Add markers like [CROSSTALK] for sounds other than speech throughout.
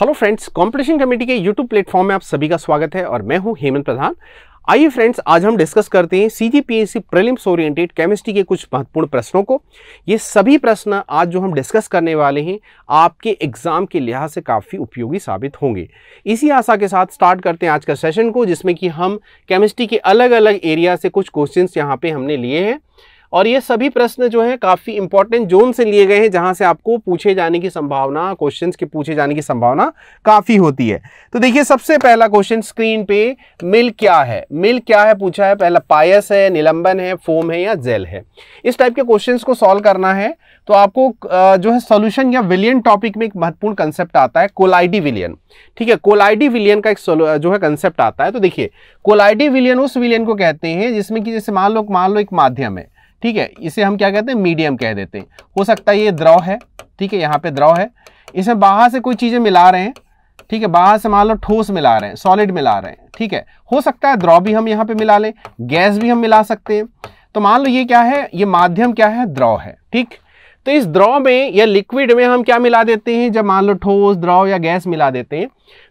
hello friends competition committee के YouTube platform में आप सभी का स्वागत है और मैं हूं हेमंत प्रधान आइए फ्रेंड्स आज हम डिस्कस करते हैं C G P S C oriented chemistry के कुछ महत्वपूर्ण प्रश्नों को ये सभी प्रश्न आज जो हम डिस्कस करने वाले हैं आपके एग्जाम के लिहाज से काफ़ी उपयोगी साबित होंगे इसी आशा के साथ स्टार्ट करते हैं आज का सेशन को जिसमें कि हम केमिस्ट्री के अलग अलग एरिया से कुछ क्वेश्चन यहाँ पर हमने लिए हैं और ये सभी प्रश्न जो है काफ़ी इंपॉर्टेंट जोन से लिए गए हैं जहां से आपको पूछे जाने की संभावना क्वेश्चन के पूछे जाने की संभावना काफ़ी होती है तो देखिए सबसे पहला क्वेश्चन स्क्रीन पे मिल क्या है मिल क्या है पूछा है पहला पायस है निलंबन है फोम है या जेल है इस टाइप के क्वेश्चन को सॉल्व करना है तो आपको जो है सोल्यूशन या विलियन टॉपिक में एक महत्वपूर्ण कंसेप्ट आता है कोलाइडी विलियन ठीक है कोलाइडी विलियन का एक जो है कंसेप्ट आता है तो देखिए कोलाइडी विलियन उस विलियन को कहते हैं जिसमें कि जैसे मान लो मान लो एक माध्यम है ठीक है इसे हम क्या कहते हैं मीडियम कह देते हैं हो सकता है ये द्रव है ठीक है यहाँ पे द्रव है इसमें बाहर से कोई चीज़ें मिला रहे हैं ठीक है बाहर से मान लो ठोस मिला रहे हैं सॉलिड मिला रहे हैं ठीक है हो सकता है द्रव भी हम यहाँ पे मिला लें गैस भी हम मिला सकते हैं तो मान लो ये क्या है ये माध्यम क्या है द्रव है ठीक तो इस द्रव में या लिक्विड में हम क्या मिला देते हैं जब मान लो ठोस द्रव या गैस मिला देते हैं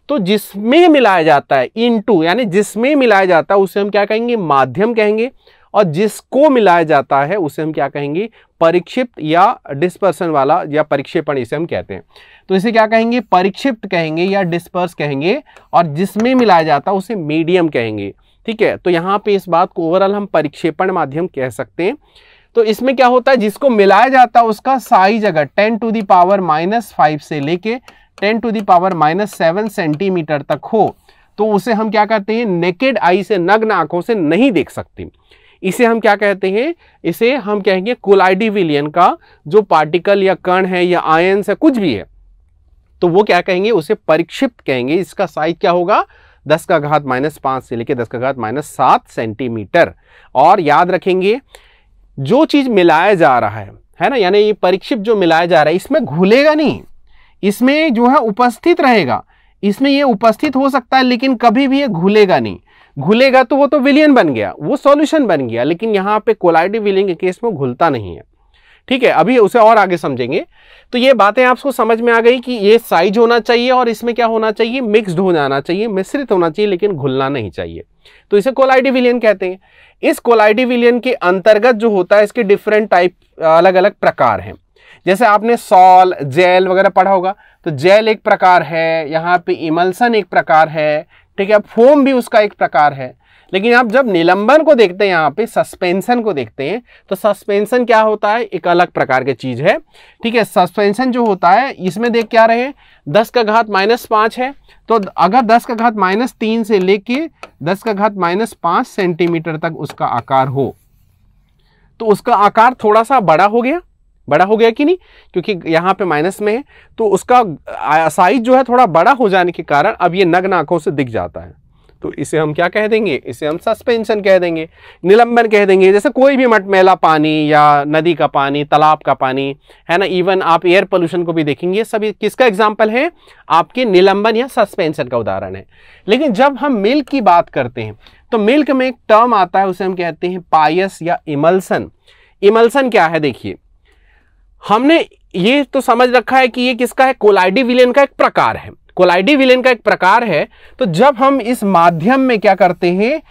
तो जिसमें मिलाया जाता है इन यानी जिसमें मिलाया जाता है उसे हम क्या कहेंगे माध्यम कहेंगे और जिसको मिलाया जाता है उसे हम क्या कहेंगे परिक्षिप्त या डिस्पर्सन वाला या परिक्षेपण इसे हम कहते हैं तो इसे क्या कहेंगे परिक्षिप्त कहेंगे या डिस्पर्स कहेंगे और जिसमें मिलाया जाता है उसे मीडियम कहेंगे ठीक है तो यहाँ पे इस बात को ओवरऑल हम परिक्षेपण माध्यम कह सकते हैं तो इसमें क्या होता है जिसको मिलाया जाता है उसका साइज अगर ten to the power minus five से लेके ten to the power minus seven centimetre तक हो तो उसे हम क्या कहते हैं नेकेड आई से नग्न आंखों से नहीं देख सकते इसे हम क्या कहते हैं इसे हम कहेंगे कोलाइडी विलियन का जो पार्टिकल या कण है या आयंस है कुछ भी है तो वो क्या कहेंगे उसे परिक्षिप्त कहेंगे इसका साइज क्या होगा दस का घात माइनस पांच से लेकर दस का घात माइनस सात सेंटीमीटर और याद रखेंगे जो चीज़ मिलाया जा रहा है है ना यानी ये परिक्षिप्त जो मिलाया जा रहा है इसमें घुलेगा नहीं इसमें जो है उपस्थित रहेगा इसमें ये उपस्थित हो सकता है लेकिन कभी भी ये घुलेगा नहीं घुलेगा तो वो तो विलियन बन गया वो सॉल्यूशन बन गया लेकिन यहाँ पे कोलाइडी विलियन के केस में घुलता नहीं है ठीक है अभी उसे और आगे समझेंगे तो ये बातें आपको समझ में आ गई कि ये साइज होना चाहिए और इसमें क्या होना चाहिए मिक्सड हो जाना चाहिए मिश्रित होना चाहिए लेकिन घुलना नहीं चाहिए तो इसे विलियन कहते हैं इस विलियन के अंतर्गत जो होता है इसके डिफरेंट टाइप अलग अलग प्रकार हैं जैसे आपने सॉल जेल वगैरह पढ़ा होगा तो जेल एक प्रकार है यहाँ पे इमल्सन एक प्रकार है ठीक है अब फोम भी उसका एक प्रकार है लेकिन आप जब निलंबन को देखते हैं यहाँ पे सस्पेंशन को देखते हैं तो सस्पेंशन क्या होता है एक अलग प्रकार की चीज़ है ठीक है सस्पेंशन जो होता है इसमें देख क्या रहे दस का घात माइनस पाँच है तो अगर दस का घात माइनस तीन से लेके दस का घात माइनस पाँच सेंटीमीटर तक उसका आकार हो तो उसका आकार थोड़ा सा बड़ा हो गया बड़ा हो गया कि नहीं क्योंकि यहाँ पे माइनस में है तो उसका साइज जो है थोड़ा बड़ा हो जाने के कारण अब ये नग्न आंखों से दिख जाता है तो इसे हम क्या कह देंगे इसे हम सस्पेंशन कह देंगे निलंबन कह देंगे जैसे कोई भी मटमैला पानी या नदी का पानी तालाब का पानी है ना इवन आप एयर पोल्यूशन को भी देखेंगे सभी किसका एग्जाम्पल है आपके निलंबन या सस्पेंशन का उदाहरण है लेकिन जब हम मिल्क की बात करते हैं तो मिल्क में एक टर्म आता है उसे हम कहते हैं पायस या इमल्सन इमल्सन क्या है देखिए हमने ये तो समझ रखा है कि ये किसका है कोलाइडी विलेन का एक प्रकार है कोलाइडी विलेन का एक प्रकार है तो जब हम इस माध्यम में क्या करते हैं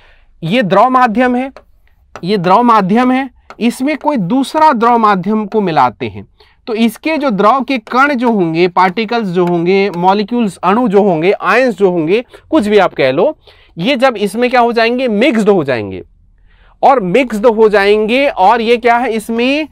ये द्रव माध्यम है ये द्रव माध्यम है इसमें कोई दूसरा द्रव माध्यम को मिलाते हैं तो इसके जो द्रव के कण जो होंगे पार्टिकल्स जो होंगे मॉलिक्यूल्स अणु जो होंगे आयंस जो होंगे कुछ भी आप कह लो ये जब इसमें क्या हो जाएंगे मिक्सड हो जाएंगे और मिक्सड हो जाएंगे और ये क्या है इसमें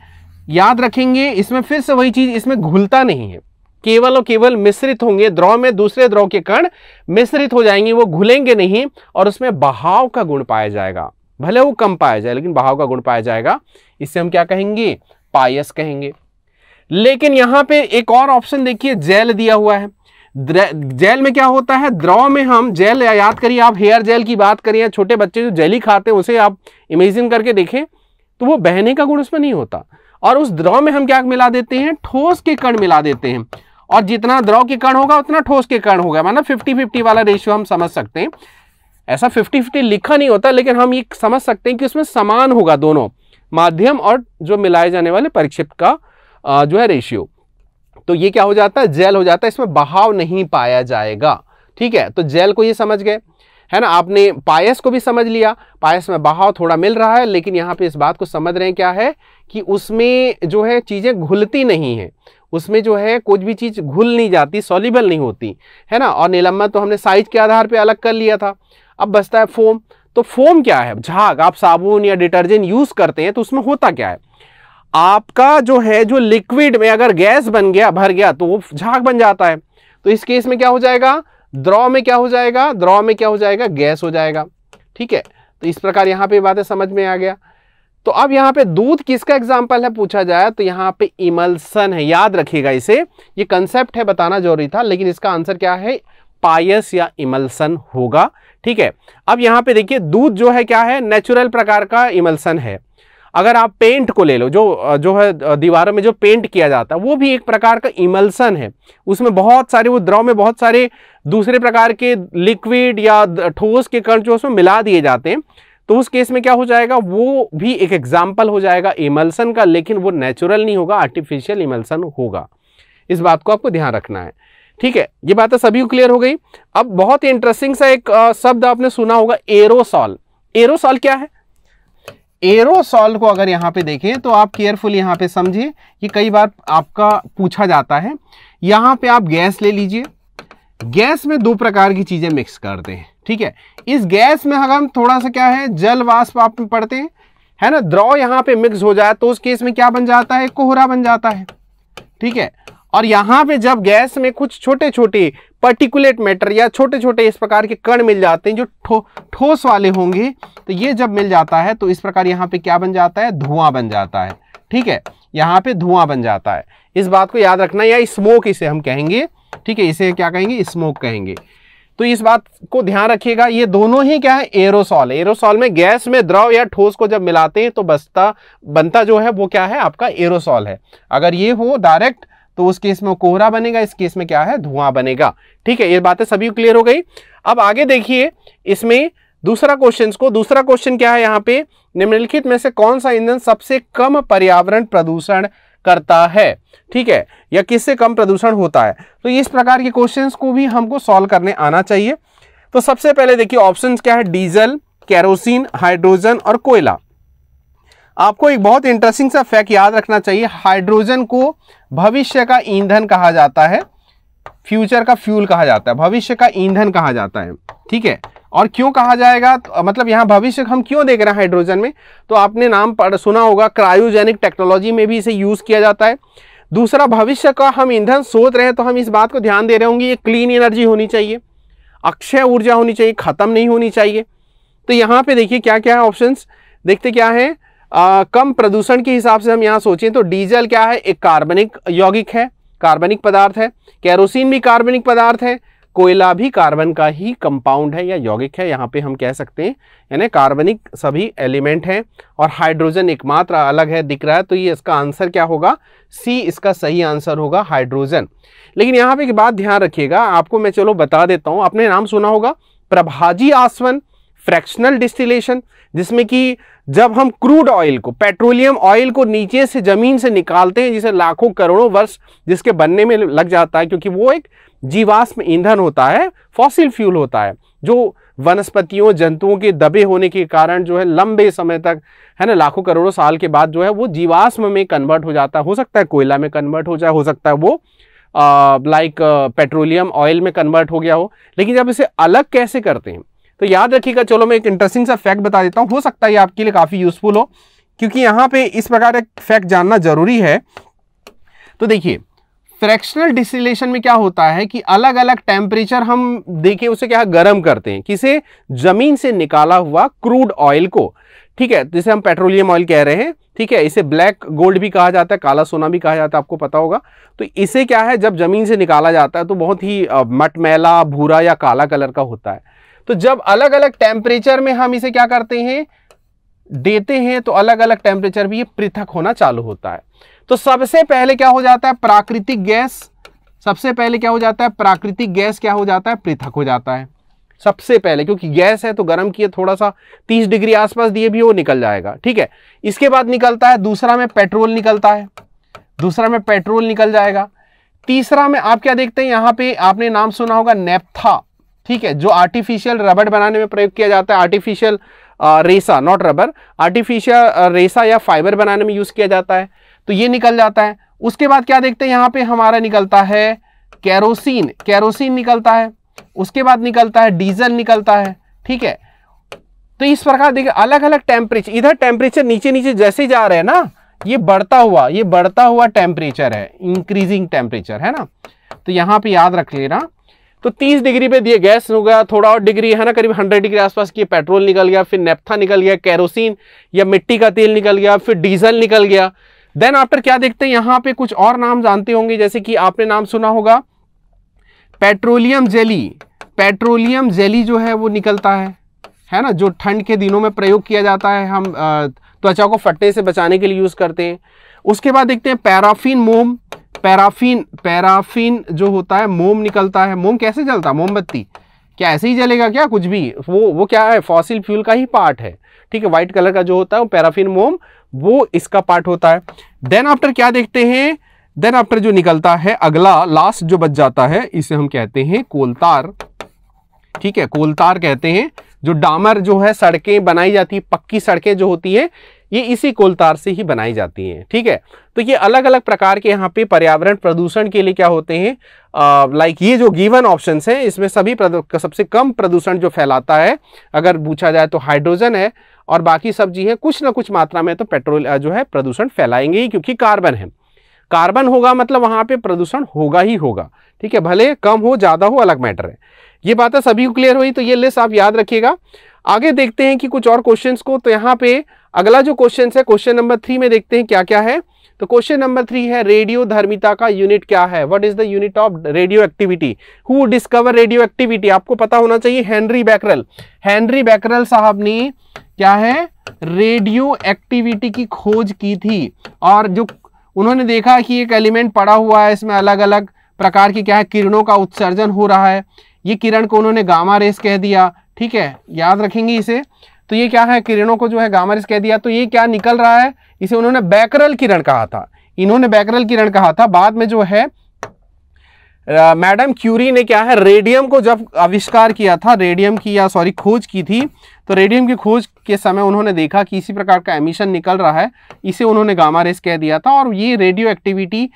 याद रखेंगे इसमें फिर से वही चीज इसमें घुलता नहीं है केवल और केवल मिश्रित होंगे द्रव में दूसरे द्रव के कण मिश्रित हो जाएंगे वो घुलेंगे नहीं और उसमें बहाव का गुण पाया जाएगा भले वो कम पाया जाए लेकिन बहाव का गुण पाया जाएगा इससे हम क्या कहेंगे पायस कहेंगे लेकिन यहां पे एक और ऑप्शन देखिए जेल दिया हुआ है जेल में क्या होता है द्रव में हम जेल या याद करिए आप हेयर जेल की बात करिए छोटे बच्चे जो जेली खाते हैं उसे आप इमेजिन करके देखें तो वो बहने का गुण उसमें नहीं होता और उस द्रव में हम क्या मिला देते हैं ठोस के कण मिला देते हैं और जितना द्रव के कण होगा उतना ठोस के कण होगा मतलब फिफ्टी फिफ्टी वाला रेशियो हम समझ सकते हैं ऐसा फिफ्टी फिफ्टी लिखा नहीं होता लेकिन हम ये समझ सकते हैं कि उसमें समान होगा दोनों माध्यम और जो मिलाए जाने वाले परिक्षिप्त का जो है रेशियो तो ये क्या हो जाता है जेल हो जाता है इसमें बहाव नहीं पाया जाएगा ठीक है तो जेल को ये समझ गए है ना आपने पायस को भी समझ लिया पायस में बहाव थोड़ा मिल रहा है लेकिन यहाँ पे इस बात को समझ रहे हैं क्या है कि उसमें जो है चीज़ें घुलती नहीं हैं उसमें जो है कुछ भी चीज़ घुल नहीं जाती सॉलिबल नहीं होती है ना और नीलम्बन तो हमने साइज के आधार पर अलग कर लिया था अब बचता है फोम तो फोम क्या है झाग आप साबुन या डिटर्जेंट यूज़ करते हैं तो उसमें होता क्या है आपका जो है जो लिक्विड में अगर गैस बन गया भर गया तो वो झाग बन जाता है तो इस केस में क्या हो जाएगा द्रव में क्या हो जाएगा द्रव में क्या हो जाएगा गैस हो जाएगा ठीक है तो इस प्रकार यहाँ पे बातें समझ में आ गया तो अब यहाँ पे दूध किसका एग्जाम्पल है पूछा जाए तो यहाँ पे इमल्सन है याद रखिएगा इसे ये कंसेप्ट है बताना जरूरी था लेकिन इसका आंसर क्या है पायस या इमल्सन होगा ठीक है अब यहाँ पे देखिए दूध जो है क्या है नेचुरल प्रकार का इमल्सन है अगर आप पेंट को ले लो जो जो है दीवारों में जो पेंट किया जाता है वो भी एक प्रकार का इमल्सन है उसमें बहुत सारे वो द्रव में बहुत सारे दूसरे प्रकार के लिक्विड या ठोस के कण जो उसमें मिला दिए जाते हैं तो उस केस में क्या हो जाएगा वो भी एक एग्जाम्पल हो जाएगा इमल्सन का लेकिन वो नेचुरल नहीं होगा आर्टिफिशियल इमल्सन होगा इस बात को आपको ध्यान रखना है ठीक है ये बात सभी को क्लियर हो गई अब बहुत ही इंटरेस्टिंग सा एक शब्द आपने सुना होगा एरोसॉल एरोसॉल क्या है एरोसॉल को अगर यहाँ पे देखें तो आप केयरफुल यहाँ पे समझें कि कई बार आपका पूछा जाता है यहाँ पे आप गैस ले लीजिए गैस में दो प्रकार की चीज़ें मिक्स करते हैं ठीक है इस गैस में हम थोड़ा सा क्या है जल वाष्प आप में पड़ते हैं है ना द्रव यहाँ पे मिक्स हो जाए तो उस केस में क्या बन जाता है कोहरा बन जाता है ठीक है और यहाँ पे जब गैस में कुछ छोटे छोटे पर्टिकुलेट मैटर या छोटे छोटे इस प्रकार के कण मिल जाते हैं जो ठोस ठोस वाले होंगे तो ये जब मिल जाता है तो इस प्रकार यहाँ पे क्या बन जाता है धुआं बन जाता है ठीक है यहाँ पे धुआं बन जाता है इस बात को याद रखना या स्मोक इसे हम कहेंगे ठीक है इसे क्या कहेंगे स्मोक कहेंगे तो इस बात को ध्यान रखिएगा ये दोनों ही क्या है एरोसॉल एरोसॉल में गैस में द्रव या ठोस को जब मिलाते हैं तो बसता बनता जो है वो क्या है आपका एरोसॉल है अगर ये हो डायरेक्ट तो उस केस में कोहरा बनेगा इस केस में क्या है धुआं बनेगा ठीक है ये बातें सभी क्लियर हो गई अब आगे देखिए इसमें दूसरा क्वेश्चन को दूसरा क्वेश्चन क्या है यहाँ पे निम्नलिखित में से कौन सा ईंधन सबसे कम पर्यावरण प्रदूषण करता है ठीक है या किससे कम प्रदूषण होता है तो इस प्रकार के क्वेश्चंस को भी हमको सॉल्व करने आना चाहिए तो सबसे पहले देखिए ऑप्शंस क्या है डीजल कैरोसिन हाइड्रोजन और कोयला आपको एक बहुत इंटरेस्टिंग सा फैक्ट याद रखना चाहिए हाइड्रोजन को भविष्य का ईंधन कहा जाता है फ्यूचर का फ्यूल कहा जाता है भविष्य का ईंधन कहा जाता है ठीक है और क्यों कहा जाएगा तो, मतलब यहाँ भविष्य हम क्यों देख रहे हैं हाइड्रोजन में तो आपने नाम पढ़ सुना होगा क्रायोजेनिक टेक्नोलॉजी में भी इसे यूज़ किया जाता है दूसरा भविष्य का हम ईंधन सोच रहे हैं तो हम इस बात को ध्यान दे रहे होंगे ये क्लीन एनर्जी होनी चाहिए अक्षय ऊर्जा होनी चाहिए ख़त्म नहीं होनी चाहिए तो यहाँ पे देखिए क्या क्या है ऑप्शन देखते क्या है आ, कम प्रदूषण के हिसाब से हम यहाँ सोचें तो डीजल क्या है एक कार्बनिक यौगिक है कार्बनिक पदार्थ है कैरोसिन भी कार्बनिक पदार्थ है कोयला भी कार्बन का ही कंपाउंड है या यौगिक है यहाँ पे हम कह सकते हैं यानी कार्बनिक सभी एलिमेंट हैं और हाइड्रोजन एकमात्र अलग है दिख रहा है तो ये इसका आंसर क्या होगा सी इसका सही आंसर होगा हाइड्रोजन लेकिन यहाँ पे एक बात ध्यान रखिएगा आपको मैं चलो बता देता हूँ आपने नाम सुना होगा प्रभाजी आसवन फ्रैक्शनल डिस्टिलेशन जिसमें कि जब हम क्रूड ऑयल को पेट्रोलियम ऑयल को नीचे से ज़मीन से निकालते हैं जिसे लाखों करोड़ों वर्ष जिसके बनने में लग जाता है क्योंकि वो एक जीवाश्म ईंधन होता है फॉसिल फ्यूल होता है जो वनस्पतियों जंतुओं के दबे होने के कारण जो है लंबे समय तक है ना लाखों करोड़ों साल के बाद जो है वो जीवाश्म में कन्वर्ट हो जाता है हो सकता है कोयला में कन्वर्ट हो जाए हो सकता है वो लाइक पेट्रोलियम ऑयल में कन्वर्ट हो गया हो लेकिन जब इसे अलग कैसे करते हैं तो याद रखिएगा चलो मैं एक इंटरेस्टिंग सा फैक्ट बता देता हूँ हो सकता है आपके लिए काफ़ी यूजफुल हो क्योंकि यहाँ पे इस प्रकार एक फैक्ट जानना जरूरी है तो देखिए फ्रैक्शनल डिस्टिलेशन में क्या होता है कि अलग अलग टेम्परेचर हम देखें उसे क्या गर्म करते हैं किसे जमीन से निकाला हुआ क्रूड ऑयल को ठीक है जिसे हम पेट्रोलियम ऑयल कह रहे हैं ठीक है इसे ब्लैक गोल्ड भी कहा जाता है काला सोना भी कहा जाता है आपको पता होगा तो इसे क्या है जब जमीन से निकाला जाता है तो बहुत ही मटमैला भूरा या काला कलर का होता है तो जब अलग अलग टेम्परेचर में हम इसे क्या करते हैं देते हैं तो अलग अलग टेम्परेचर भी ये पृथक होना चालू होता है तो सबसे पहले क्या हो जाता है प्राकृतिक गैस सबसे पहले क्या हो जाता है प्राकृतिक गैस क्या हो जाता है पृथक हो जाता है सबसे पहले क्योंकि गैस है तो गर्म किए थोड़ा सा 30 डिग्री आसपास दिए भी वो निकल जाएगा ठीक है इसके बाद निकलता है दूसरा में पेट्रोल निकलता है दूसरा में पेट्रोल निकल जाएगा तीसरा में आप क्या देखते हैं यहां पे आपने नाम सुना होगा नेपथा ठीक है जो आर्टिफिशियल रबड़ बनाने में प्रयोग किया जाता है आर्टिफिशियल रेसा नॉट रबर आर्टिफिशियल रेसा या फाइबर बनाने में यूज़ किया जाता है तो ये निकल जाता है उसके बाद क्या देखते हैं यहाँ पे हमारा निकलता है कैरोसिन कैरोसिन निकलता है उसके बाद निकलता है डीजल निकलता है ठीक है तो इस प्रकार देखिए अलग अलग टेम्परेचर इधर टेम्परेचर नीचे नीचे जैसे जा रहे हैं ना ये बढ़ता हुआ ये बढ़ता हुआ टेम्परेचर है इंक्रीजिंग टेम्परेचर है ना तो यहाँ पे याद रख लेना तो 30 डिग्री पे दिए गैस हो गया थोड़ा और डिग्री है ना करीब 100 डिग्री आसपास की पेट्रोल निकल गया फिर नेप्था निकल गया कैरोसिन या मिट्टी का तेल निकल गया फिर डीजल निकल गया देन आफ्टर क्या देखते हैं यहाँ पे कुछ और नाम जानते होंगे जैसे कि आपने नाम सुना होगा पेट्रोलियम जेली पेट्रोलियम जेली जो है वो निकलता है है ना जो ठंड के दिनों में प्रयोग किया जाता है हम त्वचा को फटने से बचाने के लिए यूज़ करते हैं उसके बाद देखते हैं पैराफिन मोम पैराफिन पैराफिन जो होता है मोम निकलता है मोम कैसे जलता मोमबत्ती क्या ऐसे ही जलेगा क्या कुछ भी वो वो क्या है फॉसिल फ्यूल का ही पार्ट है ठीक है वाइट कलर का जो होता है वो पैराफिन मोम वो इसका पार्ट होता है देन आफ्टर क्या देखते हैं देन आफ्टर जो निकलता है अगला लास्ट जो बच जाता है इसे हम कहते हैं कोलतार ठीक है कोलतार कहते हैं जो डामर जो है सड़कें बनाई जाती है पक्की सड़कें जो होती है ये इसी कोलतार से ही बनाई जाती हैं ठीक है तो ये अलग अलग प्रकार के यहाँ पे पर्यावरण प्रदूषण के लिए क्या होते हैं लाइक ये जो गिवन ऑप्शन हैं इसमें सभी सबसे कम प्रदूषण जो फैलाता है अगर पूछा जाए तो हाइड्रोजन है और बाकी सब जी है कुछ ना कुछ मात्रा में तो पेट्रोल जो है प्रदूषण फैलाएंगे ही क्योंकि कार्बन है कार्बन होगा मतलब वहाँ पर प्रदूषण होगा ही होगा ठीक है भले कम हो ज़्यादा हो अलग मैटर है ये बात सभी को क्लियर हुई तो ये लिस्ट आप याद रखिएगा आगे देखते हैं कि कुछ और क्वेश्चंस को तो यहाँ पे अगला जो क्वेश्चन है क्वेश्चन नंबर थ्री में देखते हैं क्या तो क्या है तो क्वेश्चन नंबर थ्री है रेडियो धर्मिता का यूनिट क्या है what is the unit of radioactivity who discover radioactivity आपको पता होना चाहिए हेनरी बैकरल हेनरी बैकरल साहब ने क्या है रेडियो एक्टिविटी की खोज की थी और जो उन्होंने देखा कि एक एलिमेंट पड़ा हुआ है इसमें अलग अलग प्रकार की क्या है किरणों का उत्सर्जन हो रहा है ये किरण को उन्होंने गामा रेस कह दिया ठीक है याद रखेंगे इसे तो ये क्या है किरणों को जो है गामरिस कह दिया तो ये क्या निकल रहा है इसे उन्होंने बैकरल किरण कहा था इन्होंने बैकरल किरण कहा था बाद में जो है मैडम क्यूरी ने क्या है रेडियम को जब आविष्कार किया था रेडियम की या सॉरी खोज की थी तो रेडियम की खोज के समय उन्होंने देखा कि इसी प्रकार का एमिशन निकल रहा है इसे उन्होंने गामा रेस कह दिया था और ये रेडियो एक्टिविटी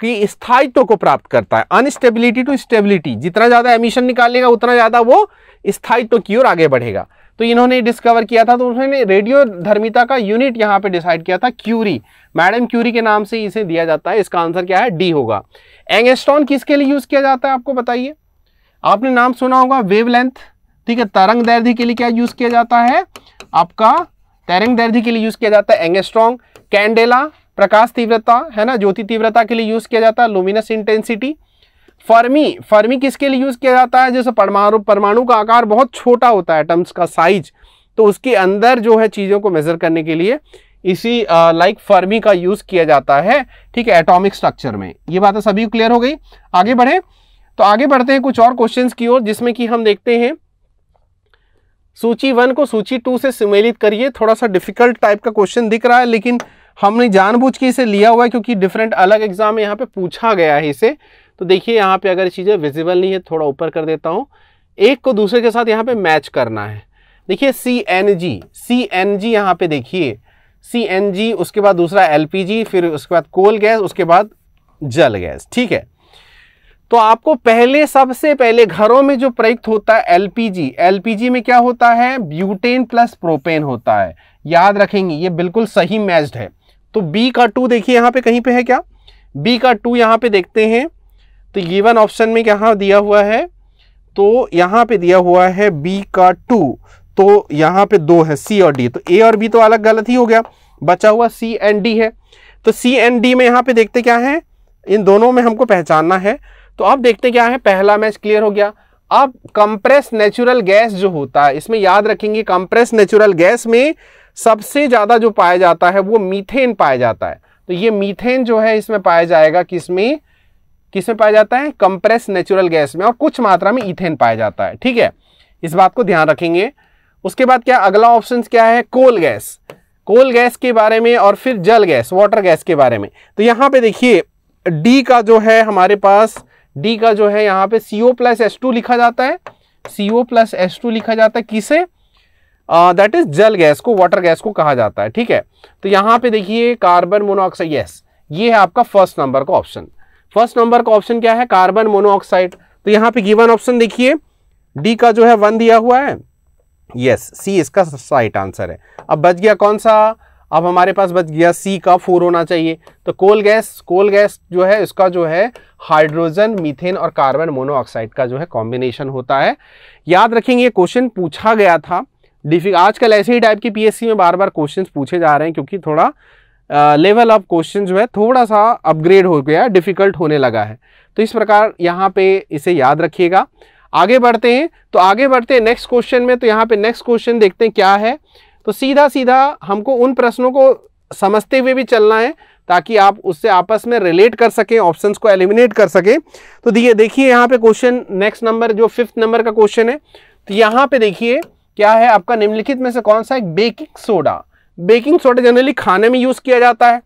की स्थायित्व को प्राप्त करता है अनस्टेबिलिटी टू स्टेबिलिटी जितना ज़्यादा एमिशन निकालेगा उतना ज़्यादा वो स्थायित्व की ओर आगे बढ़ेगा तो इन्होंने डिस्कवर किया था तो उन्होंने रेडियो धर्मिता का यूनिट यहाँ पे डिसाइड किया था क्यूरी मैडम क्यूरी के नाम से इसे दिया जाता है इसका आंसर क्या है डी होगा एंगेस्ट्रॉन किसके लिए यूज़ किया जाता है आपको बताइए आपने नाम सुना होगा वेवलेंथ ठीक है तरंग दर्दी के लिए क्या यूज़ किया जाता है आपका तरंग दर्दी के लिए यूज़ किया जाता है एंगेस्ट्रॉन कैंडेला प्रकाश तीव्रता है ना ज्योति तीव्रता के लिए यूज़ किया जाता है लुमिनस इंटेंसिटी फर्मी फर्मी किसके लिए यूज़ किया जाता है जैसे परमाणु परमाणु का आकार बहुत छोटा होता है एटम्स का साइज तो उसके अंदर जो है चीज़ों को मेज़र करने के लिए इसी लाइक फर्मी का यूज़ किया जाता है ठीक है एटॉमिक स्ट्रक्चर में ये बात सभी क्लियर हो गई आगे बढ़े तो आगे बढ़ते हैं कुछ और क्वेश्चंस की ओर जिसमें कि हम देखते हैं सूची वन को सूची टू से सम्मिलित करिए थोड़ा सा डिफिकल्ट टाइप का क्वेश्चन दिख रहा है लेकिन हमने जानबूझ के इसे लिया हुआ है क्योंकि डिफरेंट अलग एग्जाम यहाँ पे पूछा गया है इसे तो देखिए यहाँ पे अगर चीज़ें विजिबल नहीं है थोड़ा ऊपर कर देता हूँ एक को दूसरे के साथ यहाँ पे मैच करना है देखिए C N G C N G यहाँ पे देखिए सी एन जी उसके बाद दूसरा एल पी जी फिर उसके बाद कोल गैस उसके बाद जल गैस ठीक है तो आपको पहले सबसे पहले घरों में जो प्रयुक्त होता है एलपीजी एलपीजी में क्या होता है ब्यूटेन प्लस प्रोपेन होता है याद रखेंगे ये बिल्कुल सही मैच्ड है तो बी का टू देखिए यहाँ पे कहीं पे है क्या बी का टू यहाँ पे देखते हैं तो गिवन ऑप्शन में यहाँ दिया हुआ है तो यहाँ पे दिया हुआ है बी का टू तो यहाँ पे दो है सी और डी तो ए और बी तो अलग गलत ही हो गया बचा हुआ सी एंड डी है तो सी एंड डी में यहाँ पे देखते क्या है इन दोनों में हमको पहचानना है तो अब देखते क्या है पहला मैच क्लियर हो गया अब कंप्रेस नेचुरल गैस जो होता है इसमें याद रखेंगे कंप्रेस नेचुरल गैस में सबसे ज़्यादा जो पाया जाता है वो मीथेन पाया जाता है तो ये मीथेन जो है इसमें पाया जाएगा किसमें किसमें पाया जाता है कंप्रेस नेचुरल गैस में और कुछ मात्रा में इथेन पाया जाता है ठीक है इस बात को ध्यान रखेंगे उसके बाद क्या अगला ऑप्शन क्या है कोल गैस कोल गैस के बारे में और फिर जल गैस वाटर गैस के बारे में तो यहाँ पे देखिए डी का जो है हमारे पास डी का जो है यहाँ पे C O plus S two लिखा जाता है C O plus S two लिखा जाता है किसे दैट इज जल गैस को वाटर गैस को कहा जाता है ठीक है तो यहाँ पे देखिए कार्बन मोनोऑक्साइड यस ये है आपका फर्स्ट नंबर का ऑप्शन फर्स्ट नंबर का ऑप्शन क्या है कार्बन मोनोऑक्साइड तो यहां पे गिवन ऑप्शन देखिए डी का जो है वन दिया हुआ है यस सी इसका राइट आंसर है अब बच गया कौन सा अब हमारे पास बच गया सी का फोर होना चाहिए तो कोल गैस कोल गैस जो है इसका जो है हाइड्रोजन मीथेन और कार्बन मोनोऑक्साइड का जो है कॉम्बिनेशन होता है याद रखेंगे ये क्वेश्चन पूछा गया था डिफिक आजकल ऐसे ही टाइप की पीएससी में बार बार क्वेश्चंस पूछे जा रहे हैं क्योंकि थोड़ा लेवल ऑफ क्वेश्चन जो है थोड़ा सा अपग्रेड हो गया डिफ़िकल्ट होने लगा है तो इस प्रकार यहाँ पे इसे याद रखिएगा आगे बढ़ते हैं तो आगे बढ़ते हैं नेक्स्ट क्वेश्चन में तो यहाँ पे नेक्स्ट क्वेश्चन देखते हैं क्या है तो सीधा सीधा हमको उन प्रश्नों को समझते हुए भी चलना है ताकि आप उससे आपस में रिलेट कर सकें ऑप्शंस को एलिमिनेट कर सकें तो दिए देखिए यहाँ पे क्वेश्चन नेक्स्ट नंबर जो फिफ्थ नंबर का क्वेश्चन है तो यहाँ पे देखिए क्या है आपका निम्नलिखित में से कौन सा एक baking soda baking soda generally खाने में यूज़ किया जाता है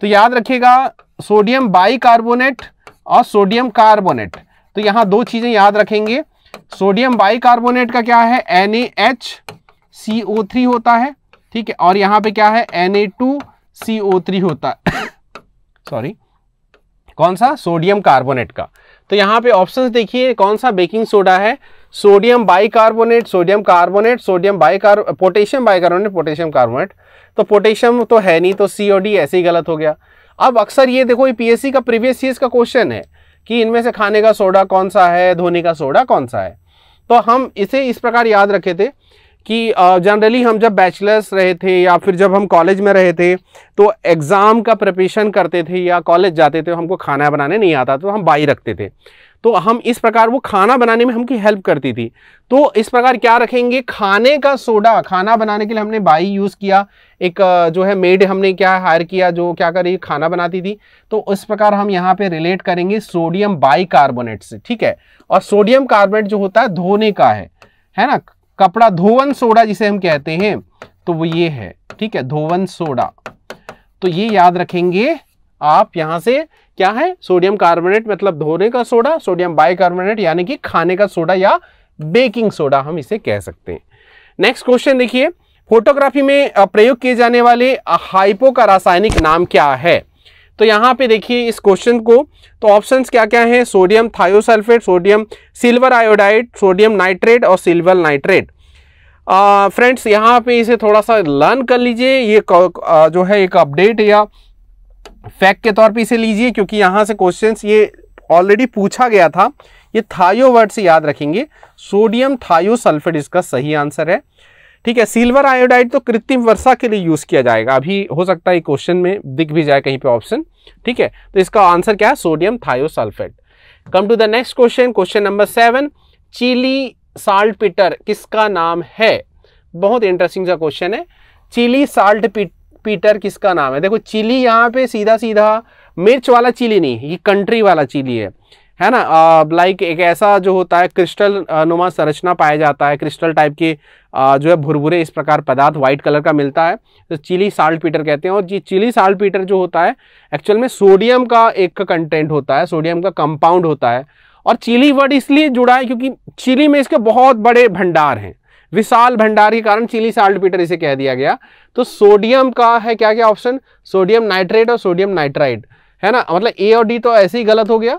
तो याद रखिएगा सोडियम बाइकार्बोनेट और सोडियम कार्बोनेट तो यहाँ दो चीज़ें याद रखेंगे सोडियम बाइकार्बोनेट का क्या है एन सी ओ थ्री होता है ठीक है और यहाँ पे क्या है एन ए टू थ्री होता है सॉरी [COUGHS] कौन सा सोडियम कार्बोनेट का तो यहाँ पे ऑप्शंस देखिए कौन सा बेकिंग सोडा है sodium bicarbonate sodium carbonate sodium bicarb potassium bicarbonate potassium carbonate तो पोटेशियम तो है नहीं तो सी और डी ऐसे ही गलत हो गया अब अक्सर ये देखो ये पीएससी का प्रीवियस ईयर का क्वेश्चन है कि इनमें से खाने का सोडा कौन सा है धोने का सोडा कौन सा है तो हम इसे इस प्रकार याद रखे थे कि जनरली हम जब बैचलर्स रहे थे या फिर जब हम कॉलेज में रहे थे तो एग्ज़ाम का प्रिपरेशन करते थे या कॉलेज जाते थे हमको खाना बनाने नहीं आता तो हम बाई रखते थे तो हम इस प्रकार वो खाना बनाने में हमकी हेल्प करती थी तो इस प्रकार क्या रखेंगे खाने का सोडा खाना बनाने के लिए हमने बाई यूज़ किया एक जो है मेड हमने क्या हायर किया जो क्या करी खाना बनाती थी तो इस प्रकार हम यहाँ पे रिलेट करेंगे सोडियम बाई कार्बोनेट से ठीक है और सोडियम कार्बोनेट जो होता है धोने का है है ना कपड़ा धोवन सोडा जिसे हम कहते हैं तो वो ये है ठीक है धोवन सोडा तो ये याद रखेंगे आप यहां से क्या है सोडियम कार्बोनेट मतलब धोने का सोडा सोडियम बाइकार्बोनेट यानी कि खाने का सोडा या बेकिंग सोडा हम इसे कह सकते हैं नेक्स्ट क्वेश्चन देखिए फोटोग्राफी में प्रयोग किए जाने वाले हाइपो का रासायनिक नाम क्या है तो यहाँ पे देखिए इस क्वेश्चन को तो ऑप्शंस क्या क्या हैं sodium thiosulphate sodium silver iodide sodium nitrate और सिल्वर नाइट्रेट फ्रेंड्स यहाँ पे इसे थोड़ा सा लर्न कर लीजिए ये आ, जो है एक अपडेट या फैक्ट के तौर पे इसे लीजिए क्योंकि यहाँ से क्वेश्चन ये ऑलरेडी पूछा गया था ये थायो वर्ड से याद रखेंगे सोडियम थायोसल्फेट इसका सही आंसर है ठीक है सिल्वर आयोडाइड तो कृत्रिम वर्षा के लिए यूज़ किया जाएगा अभी हो सकता है क्वेश्चन में दिख भी जाए कहीं पे ऑप्शन ठीक है तो इसका आंसर क्या है sodium thiosulphate come to the next question question number seven Chile saltpetre किसका नाम है बहुत इंटरेस्टिंग सा क्वेश्चन है चिली साल्ट पीटर किसका नाम है देखो चिली यहाँ पे सीधा सीधा मिर्च वाला चिली नहीं ये कंट्री वाला चिली है है ना लाइक uh, एक ऐसा जो होता है क्रिस्टल uh, नुमा संरचना पाया जाता है क्रिस्टल टाइप के जो है भुरभुरे इस प्रकार पदार्थ व्हाइट कलर का मिलता है तो चिली साल्ट पीटर कहते हैं और ये चिली साल्ट पीटर जो होता है एक्चुअल में सोडियम का एक कंटेंट होता है सोडियम का कंपाउंड होता है और चिली वर्ड इसलिए जुड़ा है क्योंकि चिली में इसके बहुत बड़े भंडार हैं विशाल भंडार के कारण चिली साल्ट पीटर इसे कह दिया गया तो सोडियम का है क्या क्या ऑप्शन सोडियम नाइट्रेट और सोडियम नाइट्राइट है ना मतलब ए और डी तो ऐसे ही गलत हो गया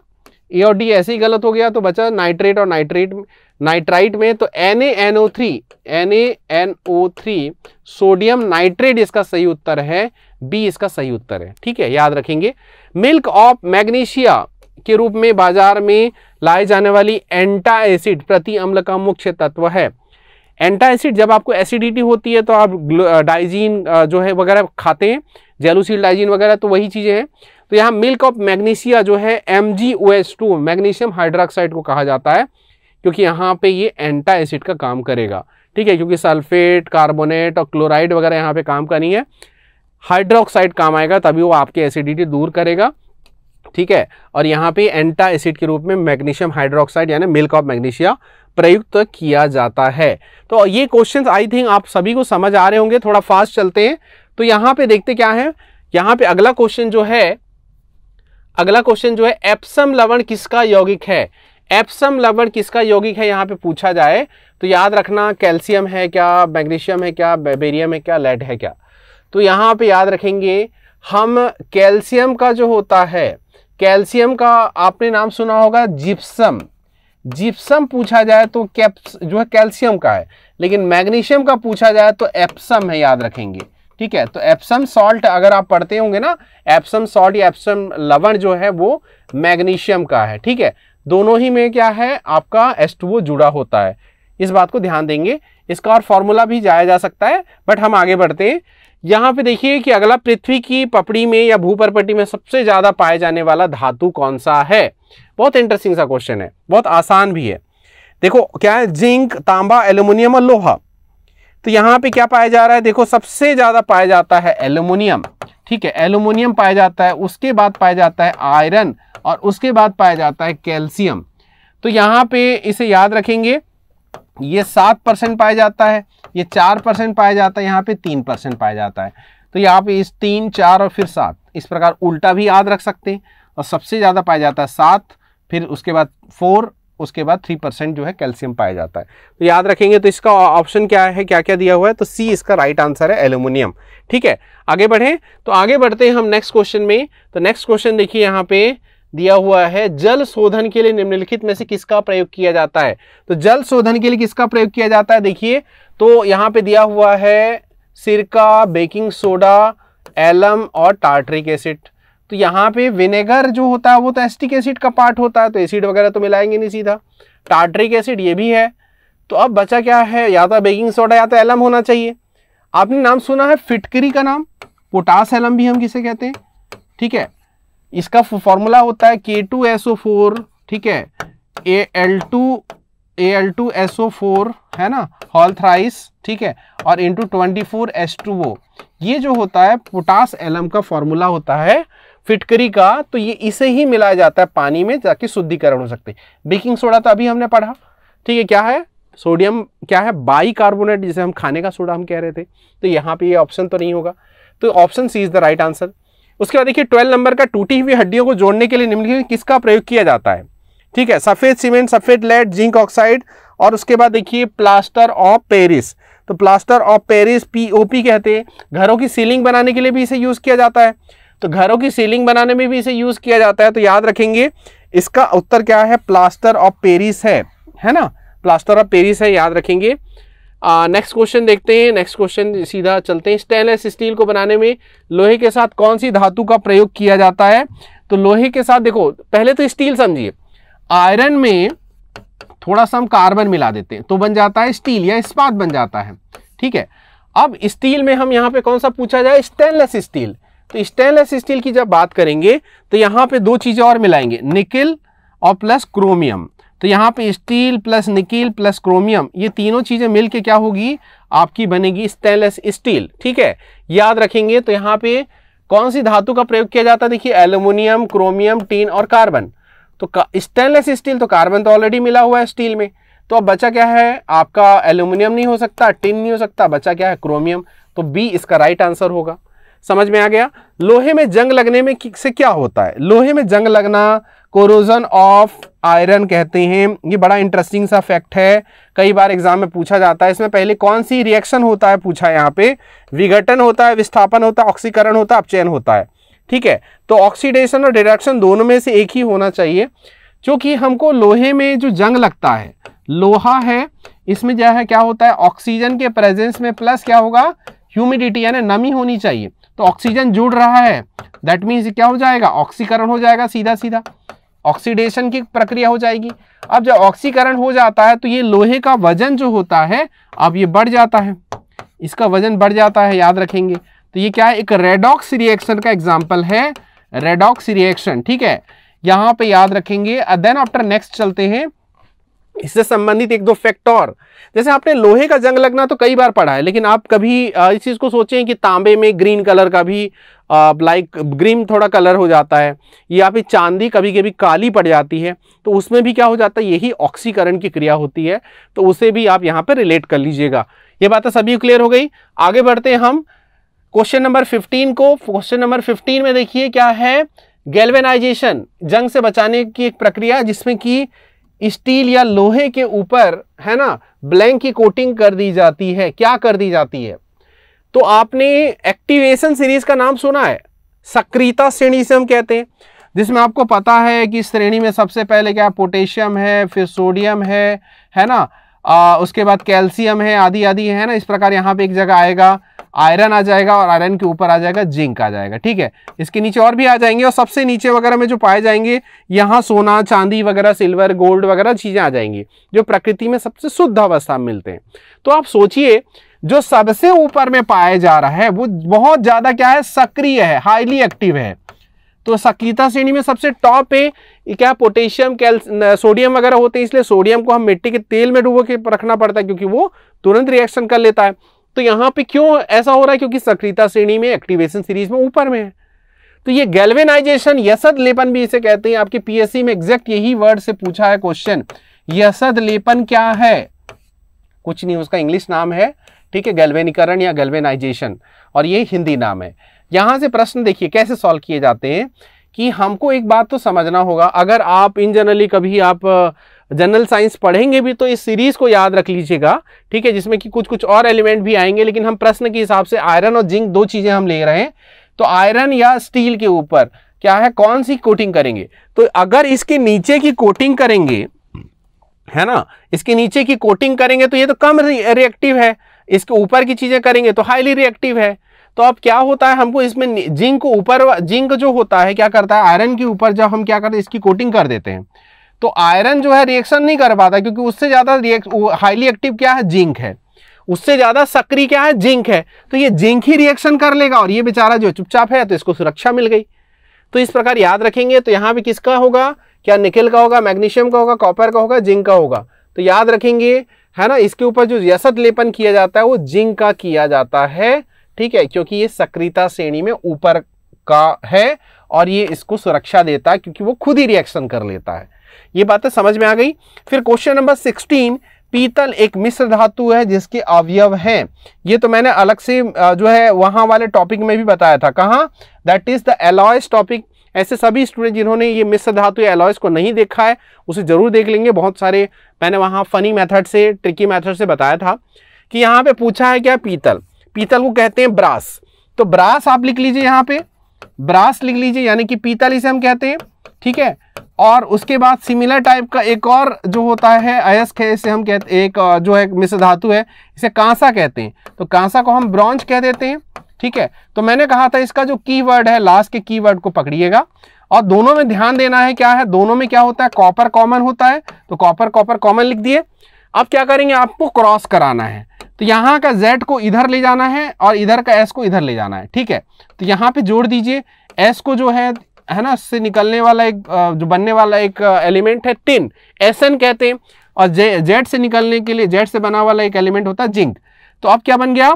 ए और डी ऐसे ही गलत हो गया तो बचा नाइट्रेट और नाइट्रेट नाइट्राइट में तो N A N O three N N O three sodium nitrate इसका सही उत्तर है बी इसका सही उत्तर है ठीक है याद रखेंगे मिल्क ऑफ मैग्नीशिया के रूप में बाजार में लाए जाने वाली एंटा एसिड प्रति अम्ल का मुख्य तत्व है एंटा एसिड जब आपको एसिडिटी होती है तो आप डाइजीन जो है वगैरह खाते हैं जेलूसील डाइजीन वगैरह तो वही चीज़ें हैं तो यहाँ मिल्क ऑफ मैग्नीशिया जो है एम मैग्नीशियम हाइड्रोक्साइड को कहा जाता है क्योंकि यहाँ पे ये एंटा एसिड का काम करेगा ठीक है क्योंकि सल्फेट कार्बोनेट और क्लोराइड वगैरह यहाँ पे काम का नहीं है हाइड्रोक्साइड काम आएगा तभी वो आपकी एसिडिटी दूर करेगा ठीक है और यहाँ पे एंटा एसिड के रूप में मैग्नीशियम हाइड्रोक्साइड यानी मिल्क ऑफ मैग्नीशिया प्रयुक्त तो किया जाता है तो ये क्वेश्चन आई थिंक आप सभी को समझ आ रहे होंगे थोड़ा फास्ट चलते हैं तो यहाँ पे देखते क्या है यहाँ पे अगला क्वेश्चन जो है अगला क्वेश्चन जो है एप्सम लवण किसका यौगिक है एप्सम लवण किसका यौगिक है यहाँ पे पूछा जाए तो याद रखना कैल्शियम है क्या मैग्नीशियम है क्या बेबेरियम है क्या लेड है क्या तो यहाँ पे याद रखेंगे हम कैल्शियम का जो होता है कैल्शियम का आपने नाम सुना होगा जिप्सम जिप्सम पूछा जाए तो कैप्स जो है कैल्शियम का है लेकिन मैग्नीशियम का पूछा जाए तो एप्सम है याद रखेंगे ठीक है तो एप्सम सॉल्ट अगर आप पढ़ते होंगे ना एप्सम सॉल्ट या एप्सम लवण जो है वो मैग्नीशियम का है ठीक है दोनों ही में क्या है आपका एस जुड़ा होता है इस बात को ध्यान देंगे इसका और फॉर्मूला भी जाया जा सकता है बट हम आगे बढ़ते हैं यहाँ पे देखिए कि अगला पृथ्वी की पपड़ी में या भूपरपटी में सबसे ज़्यादा पाए जाने वाला धातु कौन सा है बहुत इंटरेस्टिंग सा क्वेश्चन है बहुत आसान भी है देखो क्या है जिंक तांबा एल्यूमिनियम और लोहा तो यहाँ पे क्या पाया जा रहा है देखो सबसे ज़्यादा पाया जाता है एल्यूमिनियम ठीक है एल्यूमिनियम पाया जाता है उसके बाद पाया जाता है आयरन और उसके बाद पाया जाता है कैल्शियम तो यहाँ पे इसे याद रखेंगे ये सात परसेंट पाया जाता है ये चार परसेंट पाया जाता है यहाँ पे तीन परसेंट पाया जाता है तो यहाँ पे इस तीन चार और फिर सात इस प्रकार उल्टा भी याद रख सकते हैं और सबसे ज़्यादा पाया जाता है सात फिर उसके बाद फोर उसके बाद थ्री परसेंट जो है कैल्शियम पाया जाता है तो याद रखेंगे तो इसका ऑप्शन क्या है क्या क्या दिया हुआ है तो सी इसका राइट आंसर है एल्यूमिनियम ठीक है आगे बढ़े तो आगे बढ़ते हैं हम नेक्स्ट क्वेश्चन में तो नेक्स्ट क्वेश्चन देखिए यहाँ पे दिया हुआ है जल शोधन के लिए निम्नलिखित में से किसका प्रयोग किया जाता है तो जल शोधन के लिए किसका प्रयोग किया जाता है देखिए तो यहाँ पे दिया हुआ है सिरका बेकिंग सोडा एलम और टार्टरिक एसिड तो यहाँ पे विनेगर जो होता है वो तो एस्टिक एसिड का पार्ट होता है तो एसिड वगैरह तो मिलाएंगे नहीं सीधा टार्ट्रिक एसिड ये भी है तो अब बचा क्या है या तो बेकिंग सोडा या तो एलम होना चाहिए आपने नाम सुना है फिटकरी का नाम पोटास एलम भी हम किसे कहते हैं ठीक है इसका फॉर्मूला होता है के टू एस ओ फोर ठीक है A L two A L two S O four है ना हॉल थ्राइस ठीक है और into twenty four S two वो ये जो होता है पोटास एलम का फॉर्मूला होता है फिटकरी का तो ये इसे ही मिलाया जाता है पानी में ताकि शुद्धिकरण हो सकते बेकिंग सोडा तो अभी हमने पढ़ा ठीक है क्या है सोडियम क्या है बाई कार्बोनेट जिसे हम खाने का सोडा हम कह रहे थे तो यहाँ पे ये ऑप्शन तो नहीं होगा तो option C is the right answer उसके बाद देखिए ट्वेल्व नंबर का टूटी हुई हड्डियों को जोड़ने के लिए निम्नलिखित किसका प्रयोग किया जाता है ठीक है सफ़ेद सीमेंट सफ़ेद लेड जिंक ऑक्साइड और उसके बाद देखिए प्लास्टर ऑफ पेरिस तो प्लास्टर ऑफ पेरिस पी कहते हैं घरों की सीलिंग बनाने के लिए भी इसे यूज़ किया जाता है तो घरों की सीलिंग बनाने में भी इसे यूज़ किया जाता है तो याद रखेंगे इसका उत्तर क्या है प्लास्टर ऑफ पेरिस है है ना प्लास्टर ऑफ पेरिस है याद रखेंगे नेक्स्ट क्वेश्चन देखते हैं नेक्स्ट क्वेश्चन सीधा चलते हैं स्टेनलेस स्टील को बनाने में लोहे के साथ कौन सी धातु का प्रयोग किया जाता है तो लोहे के साथ देखो पहले तो स्टील समझिए आयरन में थोड़ा सा हम कार्बन मिला देते हैं तो बन जाता है स्टील या इस्पात बन जाता है ठीक है अब स्टील में हम यहाँ पे कौन सा पूछा जाए स्टेनलेस स्टील तो स्टेनलेस स्टील की जब बात करेंगे तो यहाँ पे दो चीज़ें और मिलाएंगे निकिल और प्लस क्रोमियम तो यहाँ पे steel plus nickel plus chromium ये तीनों चीज़ें मिलके क्या होगी आपकी बनेगी स्टेनलेस स्टील ठीक है याद रखेंगे तो यहाँ पे कौन सी धातु का प्रयोग किया जाता है देखिए एल्यूमिनियम क्रोमियम टीन और कार्बन तो स्टेनलेस स्टील तो कार्बन तो ऑलरेडी मिला हुआ है स्टील में तो अब बचा क्या है आपका एल्यूमिनियम नहीं हो सकता टिन नहीं हो सकता बचा क्या है क्रोमियम तो बी इसका राइट आंसर होगा समझ में आ गया लोहे में जंग लगने में से क्या होता है लोहे में जंग लगना कोरोजन ऑफ आयरन कहते हैं ये बड़ा इंटरेस्टिंग सा फैक्ट है कई बार एग्जाम में पूछा जाता है इसमें पहले कौन सी रिएक्शन होता है पूछा है यहाँ पे विघटन होता है विस्थापन होता है ऑक्सीकरण होता है अपचयन होता है ठीक है तो ऑक्सीडेशन और डिडक्शन दोनों में से एक ही होना चाहिए क्योंकि हमको लोहे में जो जंग लगता है लोहा है इसमें जो है क्या होता है ऑक्सीजन के प्रेजेंस में प्लस क्या होगा ह्यूमिडिटी यानी नमी होनी चाहिए तो ऑक्सीजन जुड़ रहा है दैट मीन्स क्या हो जाएगा ऑक्सीकरण हो जाएगा सीधा सीधा ऑक्सीडेशन की प्रक्रिया हो जाएगी अब जब ऑक्सीकरण हो जाता है तो ये लोहे का वजन जो होता है अब ये बढ़ जाता है इसका वजन बढ़ जाता है याद रखेंगे तो ये क्या है एक रेडॉक्स रिएक्शन का एग्जाम्पल है रेडॉक्स रिएक्शन ठीक है यहाँ पे याद रखेंगे देन आफ्टर नेक्स्ट चलते हैं इससे संबंधित एक दो फैक्ट और जैसे आपने लोहे का जंग लगना तो कई बार पढ़ा है लेकिन आप कभी इस चीज़ को सोचें कि तांबे में ग्रीन कलर का भी लाइक ग्रीन थोड़ा कलर हो जाता है या फिर चांदी कभी कभी काली पड़ जाती है तो उसमें भी क्या हो जाता है यही ऑक्सीकरण की क्रिया होती है तो उसे भी आप यहाँ पर रिलेट कर लीजिएगा ये बातें सभी क्लियर हो गई आगे बढ़ते हैं हम क्वेश्चन नंबर फिफ्टीन को क्वेश्चन नंबर फिफ्टीन में देखिए क्या है गेलवेनाइजेशन जंग से बचाने की एक प्रक्रिया जिसमें कि स्टील या लोहे के ऊपर है ना ब्लैंक की कोटिंग कर दी जाती है क्या कर दी जाती है तो आपने एक्टिवेशन सीरीज का नाम सुना है सक्रियता श्रेणी से हम कहते हैं जिसमें आपको पता है कि श्रेणी में सबसे पहले क्या पोटेशियम है फिर सोडियम है है ना आ, उसके बाद कैल्शियम है आदि आदि है ना इस प्रकार यहाँ पे एक जगह आएगा आयरन आ जाएगा और आयरन के ऊपर आ जाएगा जिंक आ जाएगा ठीक है इसके नीचे और भी आ जाएंगे और सबसे नीचे वगैरह में जो पाए जाएंगे यहाँ सोना चांदी वगैरह सिल्वर गोल्ड वगैरह चीज़ें आ जाएंगी जो प्रकृति में सबसे शुद्ध अवस्था में मिलते हैं तो आप सोचिए जो सबसे ऊपर में पाया जा रहा है वो बहुत ज़्यादा क्या है सक्रिय है हाईली एक्टिव है तो सकीता श्रेणी में सबसे टॉप पे क्या पोटेशियम कैल्सियम सोडियम वगैरह होते हैं इसलिए सोडियम को हम मिट्टी के तेल में डूबो के रखना पड़ता है क्योंकि वो तुरंत रिएक्शन कर लेता है तो यहां पे क्यों ऐसा हो रहा है क्योंकि सक्रियता श्रेणी में एक्टिवेशन सीरीज में ऊपर में है तो ये गैल्वेनाइजेशन यसद लेपन भी इसे कहते हैं आपके पीएससी में एग्जैक्ट यही वर्ड से पूछा है क्वेश्चन यसद लेपन क्या है कुछ नहीं उसका इंग्लिश नाम है ठीक है गैल्वेनीकरण या गैल्वेनाइजेशन और ये हिंदी नाम है यहां से प्रश्न देखिए कैसे सॉल्व किए जाते हैं कि हमको एक बात तो समझना होगा अगर आप इन जनरली कभी आप जनरल साइंस पढ़ेंगे भी तो इस सीरीज को याद रख लीजिएगा ठीक है जिसमें कि कुछ कुछ और एलिमेंट भी आएंगे लेकिन हम प्रश्न के हिसाब से आयरन और जिंक दो चीजें हम ले रहे हैं तो आयरन या स्टील के ऊपर क्या है कौन सी कोटिंग करेंगे तो अगर इसके नीचे की कोटिंग करेंगे है ना इसके नीचे की कोटिंग करेंगे तो ये तो कम रिएक्टिव है इसके ऊपर की चीजें करेंगे तो हाईली रिएक्टिव है तो अब क्या होता है हमको इसमें जिंक ऊपर जिंक जो होता है क्या करता है आयरन के ऊपर जब हम क्या करते हैं इसकी कोटिंग कर देते हैं तो आयरन जो है रिएक्शन नहीं कर पाता क्योंकि उससे ज़्यादा हाईली एक्टिव क्या है जिंक है उससे ज़्यादा सक्रिय क्या है जिंक है तो ये जिंक ही रिएक्शन कर लेगा और ये बेचारा जो चुपचाप है तो इसको सुरक्षा मिल गई तो इस प्रकार याद रखेंगे तो यहां भी किसका होगा क्या निकल का होगा मैग्नीशियम का होगा कॉपर का होगा जिंक का होगा तो याद रखेंगे है ना इसके ऊपर जो यसत लेपन किया जाता है वो जिंक का किया जाता है ठीक है क्योंकि ये सक्रियता श्रेणी में ऊपर का है और ये इसको सुरक्षा देता है क्योंकि वो खुद ही रिएक्शन कर लेता है ये बातें समझ में आ गई फिर क्वेश्चन नंबर सिक्सटीन पीतल एक मिश्र धातु है जिसके अवयव हैं ये तो मैंने अलग से जो है वहाँ वाले टॉपिक में भी बताया था कहाँ that is the alloys topic ऐसे सभी स्टूडेंट जिन्होंने ये मिश्र धातु या एलॉयस को नहीं देखा है उसे ज़रूर देख लेंगे बहुत सारे मैंने वहाँ फ़नी मेथड से ट्रिकी मेथड से बताया था कि यहाँ पे पूछा है क्या पीतल पीतल को कहते हैं ब्रास तो ब्रास आप लिख लीजिए यहाँ पे ब्रास लिख लीजिए यानी कि पीतल इसे हम कहते हैं ठीक है और उसके बाद सिमिलर टाइप का एक और जो होता है अयस्क है इसे हम कहते एक जो है मिश्र धातु है इसे कांसा कहते हैं तो कांसा को हम ब्रॉन्ज कह देते हैं ठीक है तो मैंने कहा था इसका जो कीवर्ड है लास्ट के कीवर्ड को पकड़िएगा और दोनों में ध्यान देना है क्या है दोनों में क्या होता है कॉपर कॉमन होता है तो कॉपर कॉपर कॉमन लिख दिए अब क्या करेंगे आपको क्रॉस कराना है तो यहाँ का z को इधर ले जाना है और इधर का s को इधर ले जाना है ठीक है तो यहाँ पे जोड़ दीजिए s को जो है है ना उससे निकलने वाला एक जो बनने वाला एक एलिमेंट है टिन एस एन कहते हैं और जे जेड से निकलने के लिए जेड से बना वाला एक एलिमेंट होता है जिंक तो अब क्या बन गया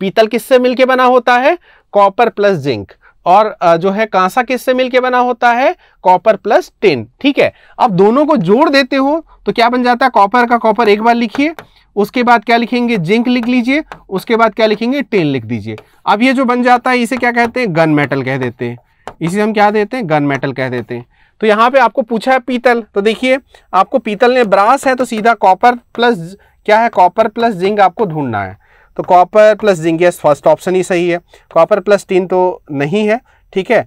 पीतल किससे मिलके बना होता है कॉपर प्लस जिंक और जो है कांसा किससे मिलके बना होता है कॉपर प्लस टेन ठीक है अब दोनों को जोड़ देते हो तो क्या बन जाता है कॉपर का कॉपर एक बार लिखिए उसके बाद क्या लिखेंगे जिंक लिख लीजिए उसके बाद क्या लिखेंगे टेन लिख दीजिए अब ये जो बन जाता है इसे क्या कहते हैं गन मेटल कह देते हैं इसे हम क्या देते हैं गन मेटल कह देते हैं तो यहाँ पे आपको पूछा है पीतल तो देखिए आपको पीतल में ब्रास है तो सीधा कॉपर प्लस क्या है कॉपर प्लस जिंक आपको ढूंढना है तो कॉपर प्लस जिंगियस फर्स्ट ऑप्शन ही सही है कॉपर प्लस टीन तो नहीं है ठीक है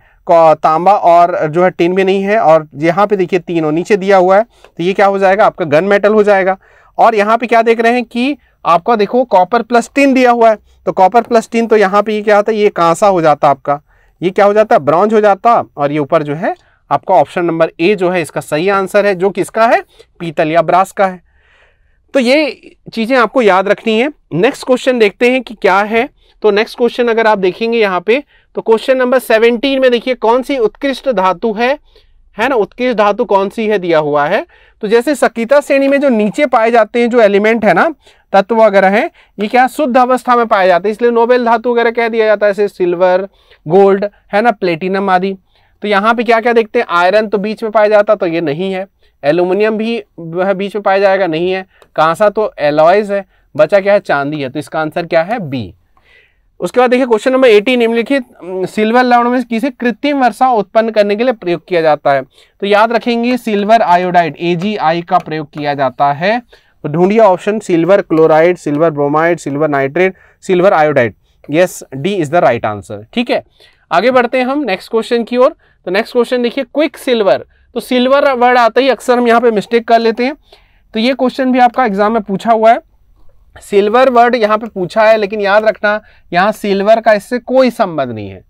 तांबा और जो है टीन भी नहीं है और यहाँ पे देखिए तीनों नीचे दिया हुआ है तो ये क्या हो जाएगा आपका गन मेटल हो जाएगा और यहाँ पे क्या देख रहे हैं कि आपका देखो कॉपर प्लस टीन दिया हुआ है तो कॉपर प्लस टीन तो यहाँ पे ये क्या होता है ये कांसा हो जाता आपका ये क्या हो जाता है ब्रॉन्ज हो जाता और ये ऊपर जो है आपका ऑप्शन नंबर ए जो है इसका सही आंसर है जो किसका है पीतल या ब्रास का है तो ये चीज़ें आपको याद रखनी है नेक्स्ट क्वेश्चन देखते हैं कि क्या है तो नेक्स्ट क्वेश्चन अगर आप देखेंगे यहाँ पे तो क्वेश्चन नंबर सेवनटीन में देखिए कौन सी उत्कृष्ट धातु है है ना उत्कृष्ट धातु कौन सी है दिया हुआ है तो जैसे सकीता श्रेणी में जो नीचे पाए जाते हैं जो एलिमेंट है ना तत्व वगैरह है ये क्या शुद्ध अवस्था में पाए जाते हैं इसलिए नोबेल धातु वगैरह कह दिया जाता है जैसे सिल्वर गोल्ड है ना प्लेटिनम आदि तो यहाँ पे क्या क्या देखते हैं आयरन तो बीच में पाया जाता तो ये नहीं है एलुमिनियम भी वह बीच में पाया जाएगा नहीं है कांसा तो एलॉयज है बचा क्या है चांदी है तो इसका आंसर क्या है बी उसके बाद देखिए क्वेश्चन नंबर एटी निम्नलिखित सिल्वर लवण में किसे कृत्रिम वर्षा उत्पन्न करने के लिए प्रयोग किया जाता है तो याद रखेंगे सिल्वर आयोडाइड ए का प्रयोग किया जाता है तो ढूंढिए option silver chloride silver bromide silver nitrate silver iodide yes D is the right answer ठीक है आगे बढ़ते हैं हम नेक्स्ट क्वेश्चन की ओर तो नेक्स्ट क्वेश्चन देखिए क्विक सिल्वर तो सिल्वर वर्ड आता ही अक्सर हम यहाँ पे मिस्टेक कर लेते हैं तो ये क्वेश्चन भी आपका एग्जाम में पूछा हुआ है सिल्वर वर्ड यहाँ पे पूछा है लेकिन याद रखना यहाँ सिल्वर का इससे कोई संबंध नहीं है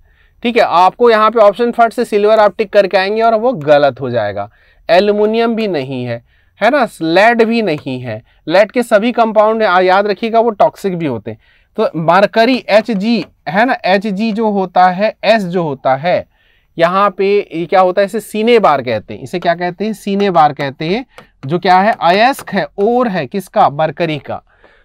ठीक है आपको यहाँ पे ऑप्शन फर्स्ट से सिल्वर आप टिक करके आएंगे और वो गलत हो जाएगा एल्यूमिनियम भी नहीं है है ना लेड भी नहीं है लेड के सभी कंपाउंड याद रखिएगा वो टॉक्सिक भी होते हैं तो मार्करी एच जी है ना एच जी जो होता है एस जो होता है यहाँ पे ये क्या होता है इसे सीने बार कहते हैं इसे क्या कहते हैं सीने बार कहते हैं जो क्या है अयस्क है और है किसका बरकरी का